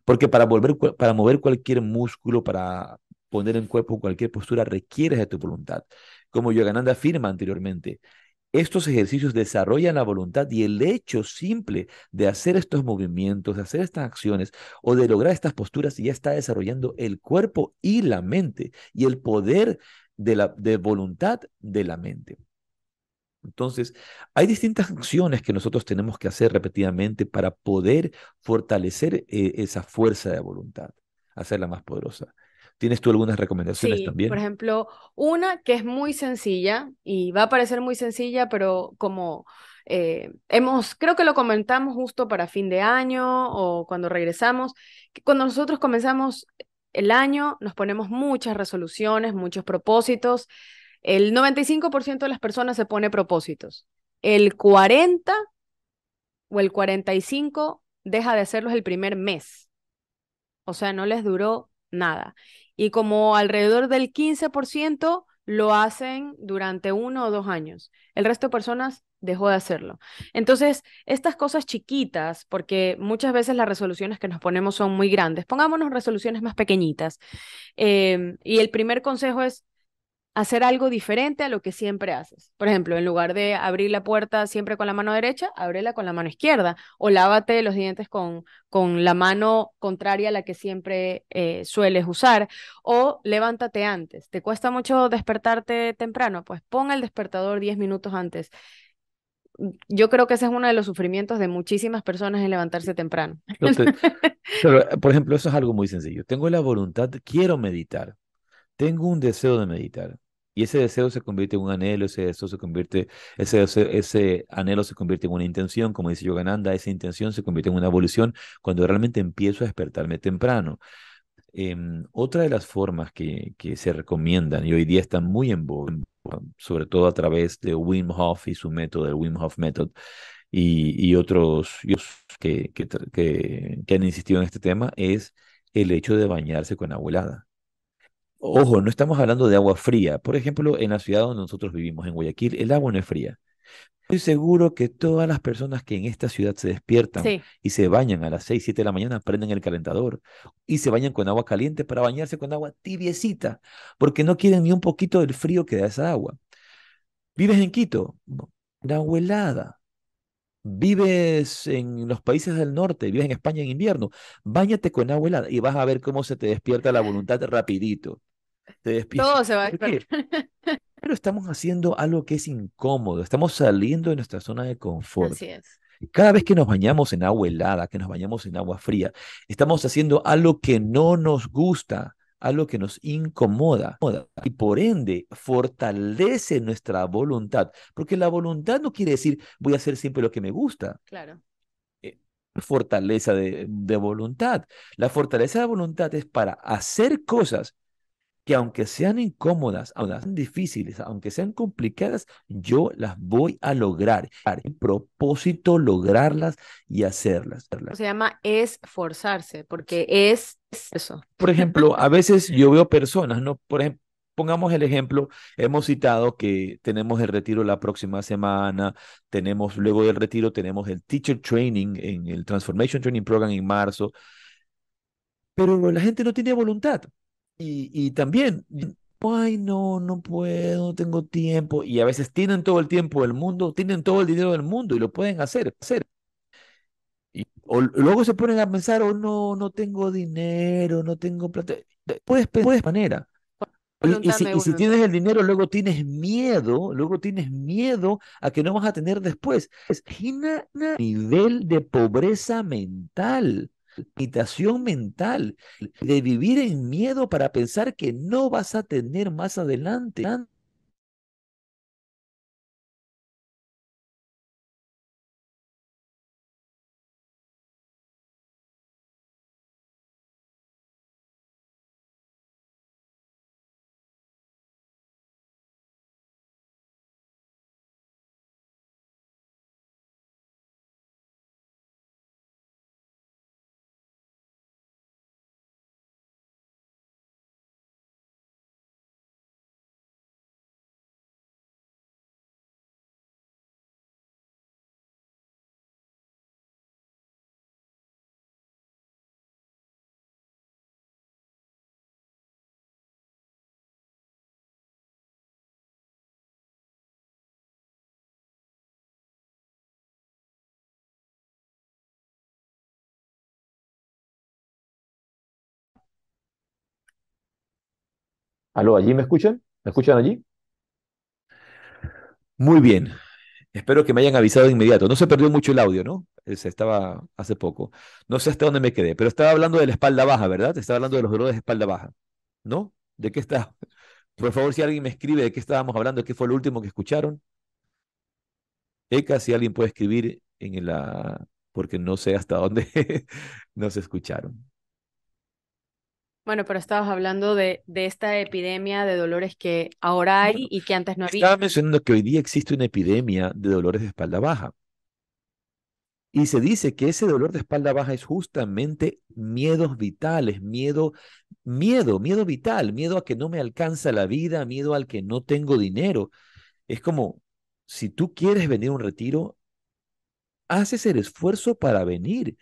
porque para, para mover cualquier músculo, para poner en cuerpo cualquier postura, requieres de tu voluntad. Como Yogananda afirma anteriormente, estos ejercicios desarrollan la voluntad y el hecho simple de hacer estos movimientos, de hacer estas acciones o de lograr estas posturas ya está desarrollando el cuerpo y la mente y el poder de, la, de voluntad de la mente. Entonces, hay distintas acciones que nosotros tenemos que hacer repetidamente para poder fortalecer eh, esa fuerza de voluntad, hacerla más poderosa. ¿Tienes tú algunas recomendaciones también? Por ejemplo, una que es muy sencilla y va a parecer muy sencilla, pero como eh, hemos, creo que lo comentamos justo para fin de año o cuando regresamos, cuando nosotros comenzamos el año nos ponemos muchas resoluciones, muchos propósitos. El 95% de las personas se pone propósitos. El 40 o el 45 deja de hacerlos el primer mes. O sea, no les duró nada y como alrededor del 15% lo hacen durante uno o dos años. El resto de personas dejó de hacerlo. Entonces, estas cosas chiquitas, porque muchas veces las resoluciones que nos ponemos son muy grandes, pongámonos resoluciones más pequeñitas. Em, y el primer consejo es, hacer algo diferente a lo que siempre haces. Por ejemplo, en lugar de abrir la puerta siempre con la mano derecha, ábrela con la mano izquierda o lávate los dientes con, con la mano contraria a la que siempre eh, sueles usar o levántate antes. ¿Te cuesta mucho despertarte temprano? Pues pon el despertador 10 minutos antes. Yo creo que ese es uno de los sufrimientos de muchísimas personas en levantarse temprano. por ejemplo, eso es algo muy sencillo. Tengo la voluntad, quiero meditar tengo un deseo de meditar. Y ese deseo se convierte en un anhelo, ese deseo se convierte, ese, ese, anhelo se convierte en una intención, como dice Yogananda, esa intención se convierte en una evolución cuando realmente empiezo a despertarme temprano. Em, otra de las formas que, se recomiendan y hoy día están muy en boga, sobre todo a través de Wim Hof y su método, el Wim Hof Method, y, otros, que, que, que, han insistido en este tema, es el hecho de bañarse con agua Ojo, no estamos hablando de agua fría. Por ejemplo, en la ciudad donde nosotros vivimos, en Guayaquil, el agua no es fría. Estoy seguro que todas las personas que en esta ciudad se despiertan y se bañan a las 6, 7 de la mañana, prenden el calentador y se bañan con agua caliente para bañarse con agua tibiecita, porque no quieren ni un poquito del frío que da esa agua. ¿Vives en Quito? La agua helada. Vives en los países del norte, vives en España en invierno, báñate con agua helada y vas a ver cómo se te despierta la voluntad rapidito. Todo se va a despertar. Pero estamos haciendo algo que es incómodo, estamos saliendo de nuestra zona de confort. Así es. Cada vez que nos bañamos en agua helada, que nos bañamos en agua fría, estamos haciendo algo que no nos gusta, algo que nos incomoda y por ende fortalece nuestra voluntad, porque la voluntad no quiere decir voy a hacer siempre lo que me gusta. Claro. Eh, fortaleza de, de voluntad. La fortaleza de voluntad es para hacer cosas aunque sean incómodas, aunque sean difíciles, aunque sean complicadas, yo las voy a lograr. Mi propósito lograrlas y hacerlas. Se llama esforzarse, porque es eso. Por ejemplo, a veces yo veo personas, ¿no? Por ejemplo, pongamos el ejemplo, hemos citado que tenemos el retiro la próxima semana, tenemos luego del retiro, tenemos el teacher training en el Transformation Training Program en marzo, pero la gente no tiene voluntad. Y, y también, ay, no, no puedo, no tengo tiempo. Y a veces tienen todo el tiempo del mundo, tienen todo el dinero del mundo y lo pueden hacer. hacer. Y, luego se ponen a pensar, oh, no, no tengo dinero, no tengo plata. Puedes pensar de manera. Y, si, y, si, tienes el dinero, luego tienes miedo, luego tienes miedo a que no vas a tener después. Es un nivel de pobreza mental limitación mental, de vivir en miedo para pensar que no vas a tener más adelante. Aló, ¿allí me escuchan? ¿Me escuchan allí? Muy bien. Espero que me hayan avisado de inmediato. No se perdió mucho el audio, ¿no? Se estaba hace poco. No sé hasta dónde me quedé, pero estaba hablando de la espalda baja, ¿verdad? Estaba hablando de los dolores de espalda baja, ¿no? ¿De qué está? Por favor, si alguien me escribe de qué estábamos hablando, qué fue lo último que escucharon. Eka, si alguien puede escribir en la... porque no sé hasta dónde nos escucharon. Bueno, pero estabas hablando de, esta epidemia de dolores que ahora hay y que antes no había. Estaba mencionando que hoy día existe una epidemia de dolores de espalda baja. Y se dice que ese dolor de espalda baja es justamente miedos vitales, miedo, miedo, miedo vital, miedo a que no me alcanza la vida, miedo al que no tengo dinero. Es como, si tú quieres venir a un retiro, haces el esfuerzo para venir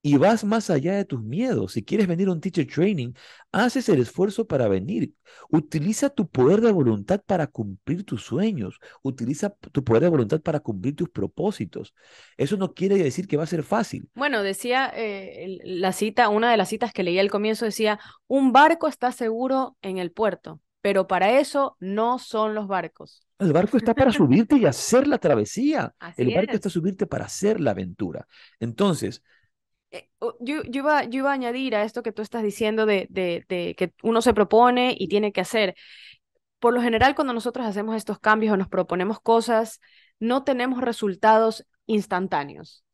y vas más allá de tus miedos. Si quieres venir a un teacher training, haces el esfuerzo para venir. Utiliza tu poder de voluntad para cumplir tus sueños. Utiliza tu poder de voluntad para cumplir tus propósitos. Eso no quiere decir que va a ser fácil. Bueno, decía eh, la cita, una de las citas que leía al comienzo decía, un barco está seguro en el puerto, pero para eso no son los barcos. El barco está para subirte y hacer la travesía. el barco está para subirte para hacer la aventura. Entonces, eh, yo, iba, a añadir a esto que tú estás diciendo de, que uno se propone y tiene que hacer. Por lo general, cuando nosotros hacemos estos cambios o nos proponemos cosas, no tenemos resultados instantáneos.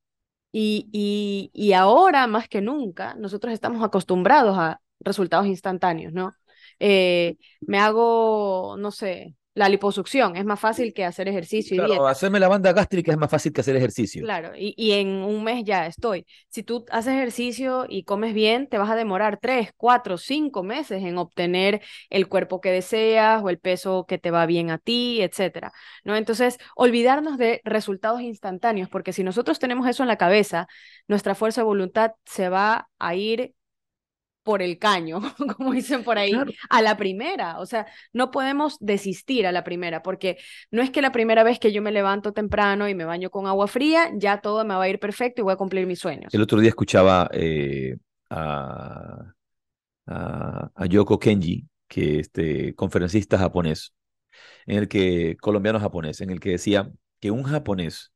Y, ahora, más que nunca, nosotros estamos acostumbrados a resultados instantáneos, ¿no? Eh, me hago, no sé, la liposucción es más fácil que hacer ejercicio. Claro, y hacerme la banda gástrica es más fácil que hacer ejercicio. Claro, y, en un mes ya estoy. Si tú haces ejercicio y comes bien, te vas a demorar tres, cuatro, cinco meses en obtener el cuerpo que deseas o el peso que te va bien a ti, etcétera. ¿No? Entonces, olvidarnos de resultados instantáneos, porque si nosotros tenemos eso en la cabeza, nuestra fuerza de voluntad se va a ir por el caño, como dicen por ahí, a la primera. O sea, no podemos desistir a la primera, porque no es que la primera vez que yo me levanto temprano y me baño con agua fría, ya todo me va a ir perfecto y voy a cumplir mis sueños. El otro día escuchaba eh, a, Yoko Kenji, que este conferencista japonés, en el que colombiano japonés, en el que decía que un japonés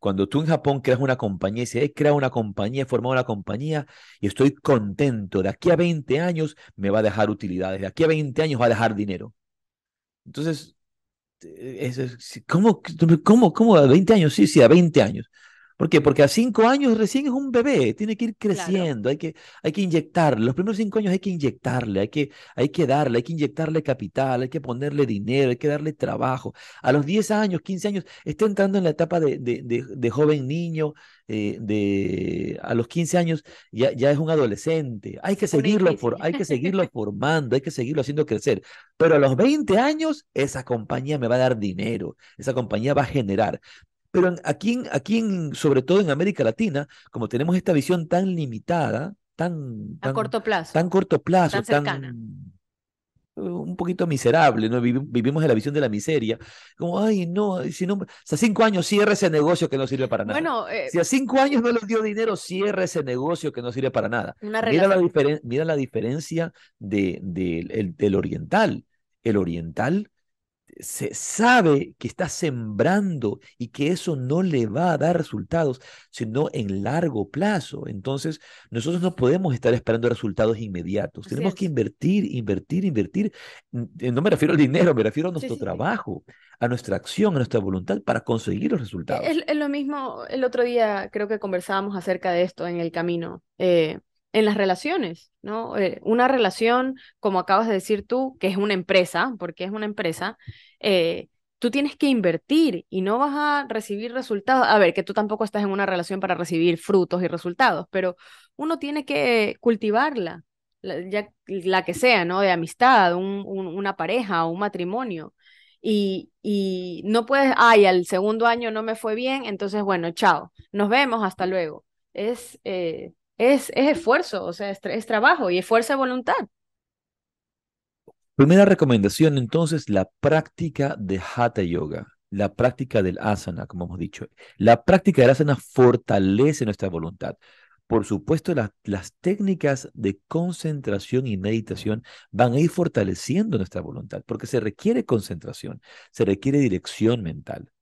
cuando tú en Japón creas una compañía y dices, he creado una compañía, he formado una compañía y estoy contento, de aquí a 20 años me va a dejar utilidades, de aquí a 20 años va a dejar dinero. Entonces, eh, ¿cómo, cómo, cómo a 20 años? Sí, sí, a 20 años. ¿Por qué? Porque a cinco años recién es un bebé, tiene que ir creciendo, hay, que, hay que inyectarle. Los primeros cinco años hay que inyectarle, hay que, hay que darle, hay que inyectarle capital, hay que ponerle dinero, hay que darle trabajo. A los diez años, quince años, está entrando en la etapa de, joven niño, eh, de, a los quince años ya, es un adolescente. Hay que, seguirlo hay que seguirlo formando, hay que seguirlo haciendo crecer. Pero a los veinte años, esa compañía me va a dar dinero, esa compañía va a generar. Pero aquí, aquí sobre todo en América Latina, como tenemos esta visión tan limitada, tan... corto plazo. Tan corto plazo, Cercana. Eh, un poquito miserable, ¿no? Vivimos en la visión de la miseria. Como, ay, no, si no, a cinco años cierra ese negocio que no sirve para nada. Bueno, eh, si a cinco años no les dio dinero, cierra ese negocio que no sirve para nada. mira, la mira la diferencia de, del oriental. El oriental se sabe que está sembrando y que eso no le va a dar resultados, sino en largo plazo. Entonces, nosotros no podemos estar esperando resultados inmediatos. Tenemos que invertir, invertir, invertir. Mm, eh, no me refiero al dinero, me refiero a nuestro trabajo, a nuestra acción, a nuestra voluntad para conseguir los e, resultados. Es, lo mismo, el otro día creo que conversábamos acerca de esto en el camino. Eh, en las relaciones, ¿no? Eh, una relación, como acabas de decir tú, que es una empresa, porque es una empresa, eh, tú tienes que invertir y no vas a recibir resultados. A ver, que tú tampoco estás en una relación para recibir frutos y resultados, pero uno tiene que cultivarla, la, ya, la que sea, ¿no? De amistad, una pareja, un matrimonio. Y, y no puedes, ay, al segundo año no me fue bien, entonces bueno, chao, nos vemos, hasta luego. Es... Eh, es, esfuerzo, o sea, es, trabajo y es fuerza de voluntad. Primera recomendación, entonces, la práctica de Hatha Yoga, la práctica del asana, como hemos dicho. La práctica del asana fortalece nuestra voluntad. Por supuesto, las, las técnicas de concentración y meditación van a ir fortaleciendo nuestra voluntad, porque se requiere concentración, se requiere dirección mental.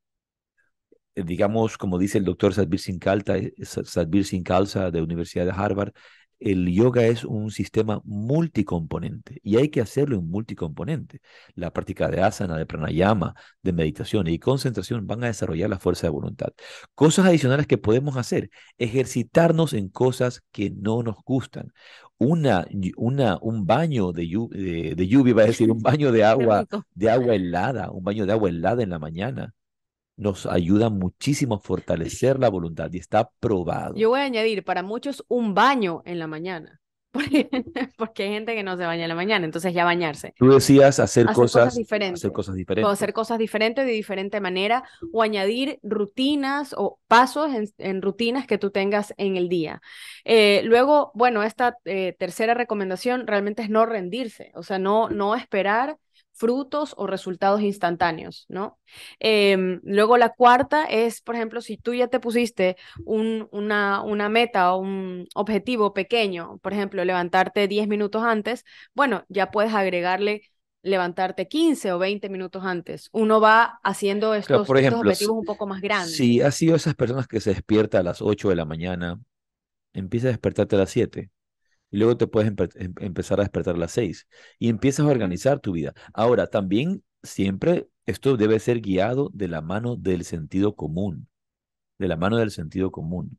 Eh, digamos, como dice el doctor Satvir Singh eh, de de Universidad de Harvard, el yoga es un sistema multicomponente y hay que hacerlo en multicomponente. La práctica de asana, de pranayama, de meditación y concentración van a desarrollar la fuerza de voluntad. Cosas adicionales que podemos hacer, ejercitarnos en cosas que no nos gustan. Una, un baño de, lluvia, de, a decir, un baño de agua, de agua helada, un baño de agua helada en la mañana nos ayuda muchísimo a fortalecer la voluntad y está probado. Yo voy a añadir para muchos un baño en la mañana. Porque, hay gente que no se baña en la mañana, entonces ya bañarse. Tú decías hacer, cosas, diferentes. Hacer cosas diferentes. O hacer cosas diferentes de diferente manera o añadir rutinas o pasos en, rutinas que tú tengas en el día. Eh, luego, bueno, esta eh, tercera recomendación realmente es no rendirse, o sea, no, no esperar frutos o resultados instantáneos, ¿no? Em, luego la cuarta es, por ejemplo, si tú ya te pusiste una, meta o un objetivo pequeño, por ejemplo, levantarte 10 minutos antes, bueno, ya puedes agregarle levantarte 15 o 20 minutos antes. Uno va haciendo estos, objetivos un poco más grandes. Si ha sido esas personas que se despierta a las 8 de la mañana, empieza a despertarte a las 7 y luego te puedes em-, empezar a despertar a las seis y empiezas a organizar tu vida. Ahora, también siempre esto debe ser guiado de la mano del sentido común, de la mano del sentido común.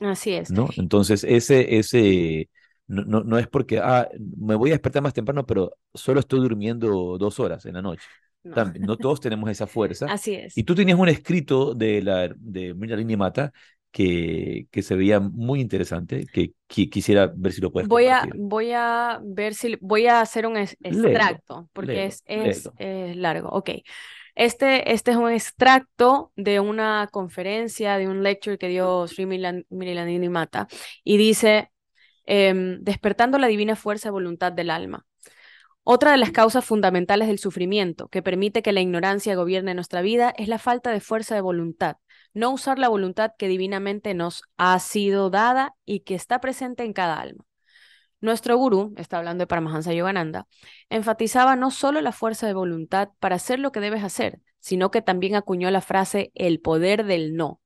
Así es. ¿no? Entonces, ese, ese, no, no, es porque, ah, me voy a despertar más temprano, pero solo estoy durmiendo dos horas en la noche. No. todos tenemos esa fuerza. Así es. Y tú tenías un escrito de, la, de Mata que, que se veía muy interesante, que, quisiera ver si lo puedes voy a Voy a ver si voy a hacer un extracto, porque es, largo. Ok. Este, este es un extracto de una conferencia, de un lecture que dio Sri Mirilandini Mata, y dice, em, despertando la divina fuerza y voluntad del alma. Otra de las causas fundamentales del sufrimiento que permite que la ignorancia gobierne nuestra vida es la falta de fuerza de voluntad no usar la voluntad que divinamente nos ha sido dada y que está presente en cada alma. Nuestro gurú, está hablando de Paramahansa Yogananda, enfatizaba no solo la fuerza de voluntad para hacer lo que debes hacer, sino que también acuñó la frase el poder del no,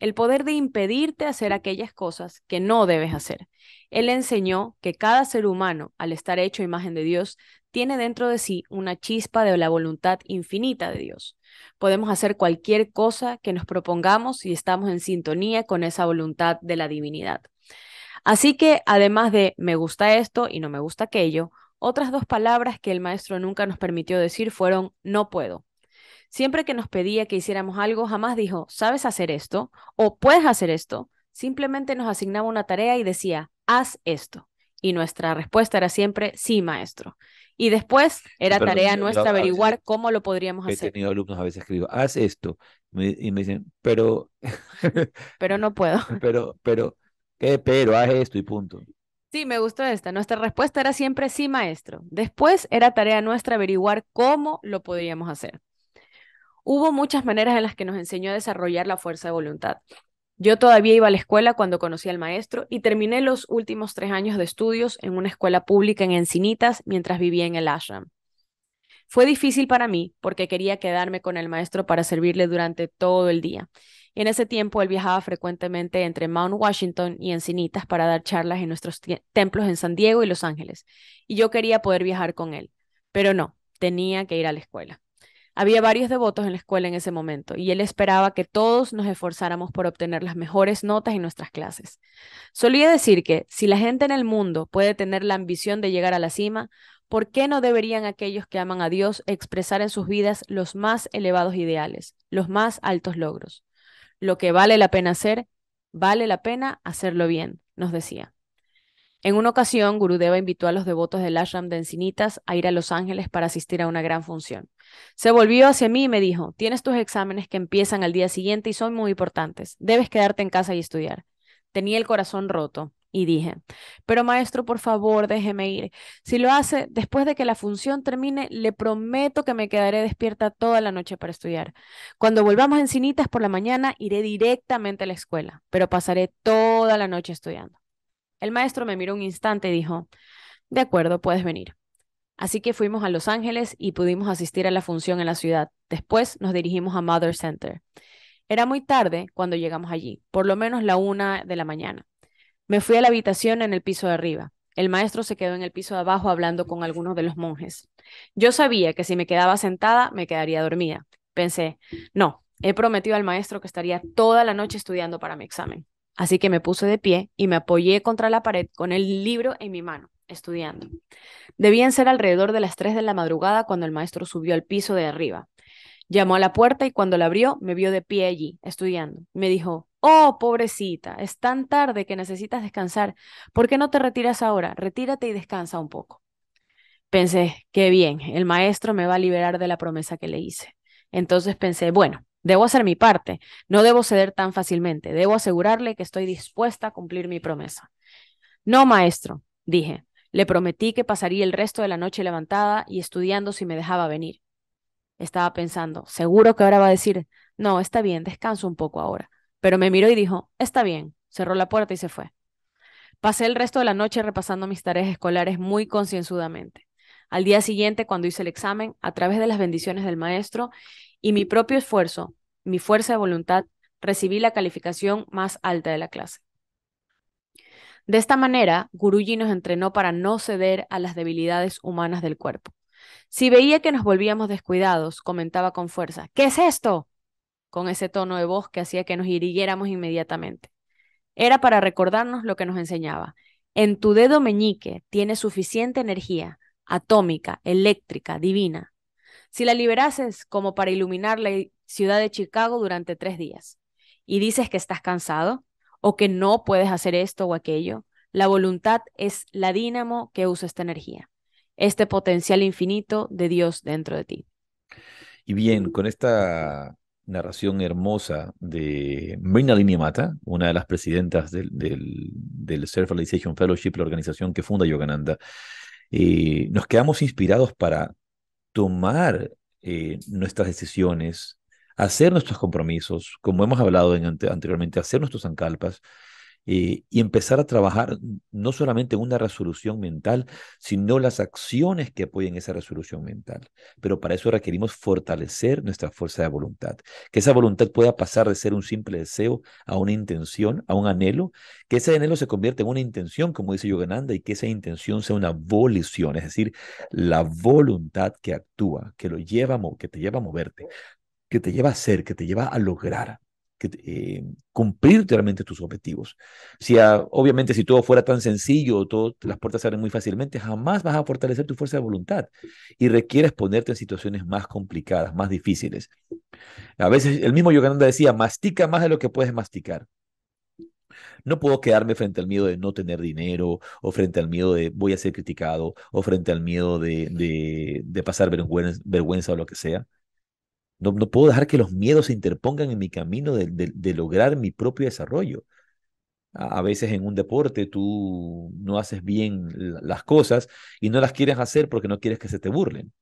el poder de impedirte hacer aquellas cosas que no debes hacer. Él enseñó que cada ser humano, al estar hecho imagen de Dios, tiene dentro de sí una chispa de la voluntad infinita de Dios. Podemos hacer cualquier cosa que nos propongamos si estamos en sintonía con esa voluntad de la divinidad. Así que, además de me gusta esto y no me gusta aquello, otras dos palabras que el maestro nunca nos permitió decir fueron no puedo. Siempre que nos pedía que hiciéramos algo, jamás dijo, ¿sabes hacer esto? o puedes hacer esto. Simplemente nos asignaba una tarea y decía, haz esto. Y nuestra respuesta era siempre, sí, maestro. Y después era tarea nuestra averiguar cómo lo podríamos hacer. He tenido alumnos a veces que digo, haz esto. y me dicen, pero. pero no puedo. Pero, pero, ¿qué? Pero, haz esto y punto. Sí, me gustó esta. Nuestra respuesta era siempre sí, maestro. Después era tarea nuestra averiguar cómo lo podríamos hacer. Hubo muchas maneras en las que nos enseñó a desarrollar la fuerza de voluntad. Yo todavía iba a la escuela cuando conocí al maestro y terminé los últimos tres años de estudios en una escuela pública en Encinitas mientras vivía en el ashram. Fue difícil para mí porque quería quedarme con el maestro para servirle durante todo el día. En ese tiempo él viajaba frecuentemente entre Mount Washington y Encinitas para dar charlas en nuestros templos en San Diego y Los Ángeles, y yo quería poder viajar con él, pero no, tenía que ir a la escuela. Había varios devotos en la escuela en ese momento y él esperaba que todos nos esforzáramos por obtener las mejores notas en nuestras clases. Solía decir que si la gente en el mundo puede tener la ambición de llegar a la cima, ¿por qué no deberían aquellos que aman a Dios expresar en sus vidas los más elevados ideales, los más altos logros? Lo que vale la pena hacer, vale la pena hacerlo bien, nos decía. En una ocasión, Gurudeva invitó a los devotos del ashram de Encinitas a ir a Los Ángeles para asistir a una gran función. Se volvió hacia mí y me dijo, tienes tus exámenes que empiezan al día siguiente y son muy importantes. Debes quedarte en casa y estudiar. Tenía el corazón roto y dije, pero maestro, por favor, déjeme ir. Si lo hace, después de que la función termine, le prometo que me quedaré despierta toda la noche para estudiar. Cuando volvamos en Cinitas por la mañana, iré directamente a la escuela, pero pasaré toda la noche estudiando. El maestro me miró un instante y dijo, de acuerdo, puedes venir. Así que fuimos a Los Ángeles y pudimos asistir a la función en la ciudad. Después nos dirigimos a Mother Center. Era muy tarde cuando llegamos allí, por lo menos la una de la mañana. Me fui a la habitación en el piso de arriba. El maestro se quedó en el piso de abajo hablando con algunos de los monjes. Yo sabía que si me quedaba sentada me quedaría dormida. Pensé, no, he prometido al maestro que estaría toda la noche estudiando para mi examen. Así que me puse de pie y me apoyé contra la pared con el libro en mi mano estudiando. Debían ser alrededor de las 3 de la madrugada cuando el maestro subió al piso de arriba. Llamó a la puerta y cuando la abrió me vio de pie allí, estudiando. Me dijo, oh, pobrecita, es tan tarde que necesitas descansar. ¿Por qué no te retiras ahora? Retírate y descansa un poco. Pensé, qué bien, el maestro me va a liberar de la promesa que le hice. Entonces pensé, bueno, debo hacer mi parte, no debo ceder tan fácilmente, debo asegurarle que estoy dispuesta a cumplir mi promesa. No, maestro, dije, le prometí que pasaría el resto de la noche levantada y estudiando si me dejaba venir. Estaba pensando, seguro que ahora va a decir, no, está bien, descanso un poco ahora. Pero me miró y dijo, está bien, cerró la puerta y se fue. Pasé el resto de la noche repasando mis tareas escolares muy concienzudamente. Al día siguiente, cuando hice el examen, a través de las bendiciones del maestro y mi propio esfuerzo, mi fuerza de voluntad, recibí la calificación más alta de la clase. De esta manera, Guruji nos entrenó para no ceder a las debilidades humanas del cuerpo. Si veía que nos volvíamos descuidados, comentaba con fuerza, ¿qué es esto? con ese tono de voz que hacía que nos irguiéramos inmediatamente. Era para recordarnos lo que nos enseñaba. En tu dedo meñique tiene suficiente energía, atómica, eléctrica, divina, si la liberases como para iluminar la ciudad de Chicago durante tres días y dices que estás cansado, o que no puedes hacer esto o aquello. La voluntad es la dínamo que usa esta energía, este potencial infinito de Dios dentro de ti. Y bien, con esta narración hermosa de Lini Mata, una de las presidentas del, del, realization Fellowship, la organización que funda Yogananda, eh, nos quedamos inspirados para tomar eh, nuestras decisiones hacer nuestros compromisos, como hemos hablado anteriormente, hacer nuestros ancalpas eh, y empezar a trabajar no solamente en una resolución mental, sino las acciones que apoyen esa resolución mental. Pero para eso requerimos fortalecer nuestra fuerza de voluntad, que esa voluntad pueda pasar de ser un simple deseo a una intención, a un anhelo, que ese anhelo se convierta en una intención, como dice Yogananda, y que esa intención sea una volición, es decir, la voluntad que actúa, que lo lleva, que te lleva a moverte, que te lleva a ser, que te lleva a lograr, que, eh, cumplir realmente tus objetivos. Si, ah, obviamente, si todo fuera tan sencillo, todas las puertas se abren muy fácilmente, jamás vas a fortalecer tu fuerza de voluntad y requieres ponerte en situaciones más complicadas, más difíciles. A veces el mismo Yogananda decía, mastica más de lo que puedes masticar. No puedo quedarme frente al miedo de no tener dinero, o frente al miedo de voy a ser criticado, o frente al miedo de, pasar vergüenza o lo que sea. No, puedo dejar que los miedos se interpongan en mi camino de, lograr mi propio desarrollo. A, veces en un deporte tú no haces bien las cosas y no las quieres hacer porque no quieres que se te burlen.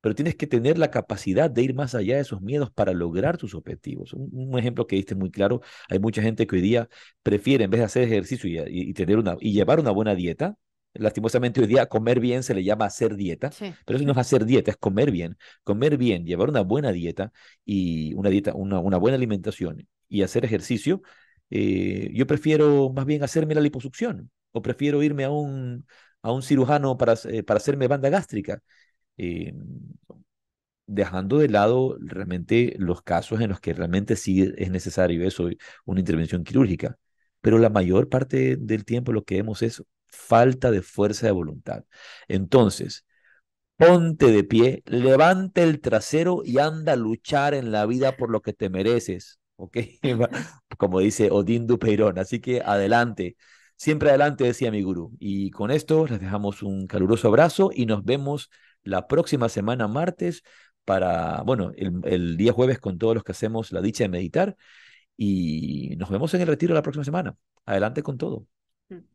Pero tienes que tener la capacidad de ir más allá de esos miedos para lograr tus objetivos. Un, ejemplo que diste muy claro, hay mucha gente que hoy día prefiere, en vez de hacer ejercicio y tener una, y llevar una buena dieta, lastimosamente hoy día comer bien se le llama hacer dieta, pero eso no es hacer dieta, es comer bien. Comer bien, llevar una buena dieta y una dieta, una, buena alimentación y hacer ejercicio. Eh, yo prefiero más bien hacerme la liposucción o prefiero irme a un, a un cirujano para, para hacerme banda gástrica. Em, dejando de lado realmente los casos en los que realmente sí es necesario eso, una intervención quirúrgica. Pero la mayor parte del tiempo lo que vemos es falta de fuerza de voluntad. Entonces, ponte de pie, levante el trasero y anda a luchar en la vida por lo que te mereces, ¿ok? Como dice Odín Dupeirón, así que adelante. Siempre adelante, decía mi gurú. Y con esto les dejamos un caluroso abrazo y nos vemos la próxima semana, martes, para, bueno, el, el día jueves con todos los que hacemos la dicha de meditar. Y nos vemos en el retiro la próxima semana. Adelante con todo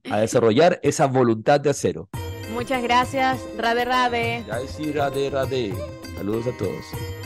a desarrollar esa voluntad de acero. Muchas gracias, rabe rabe Saludos a todos.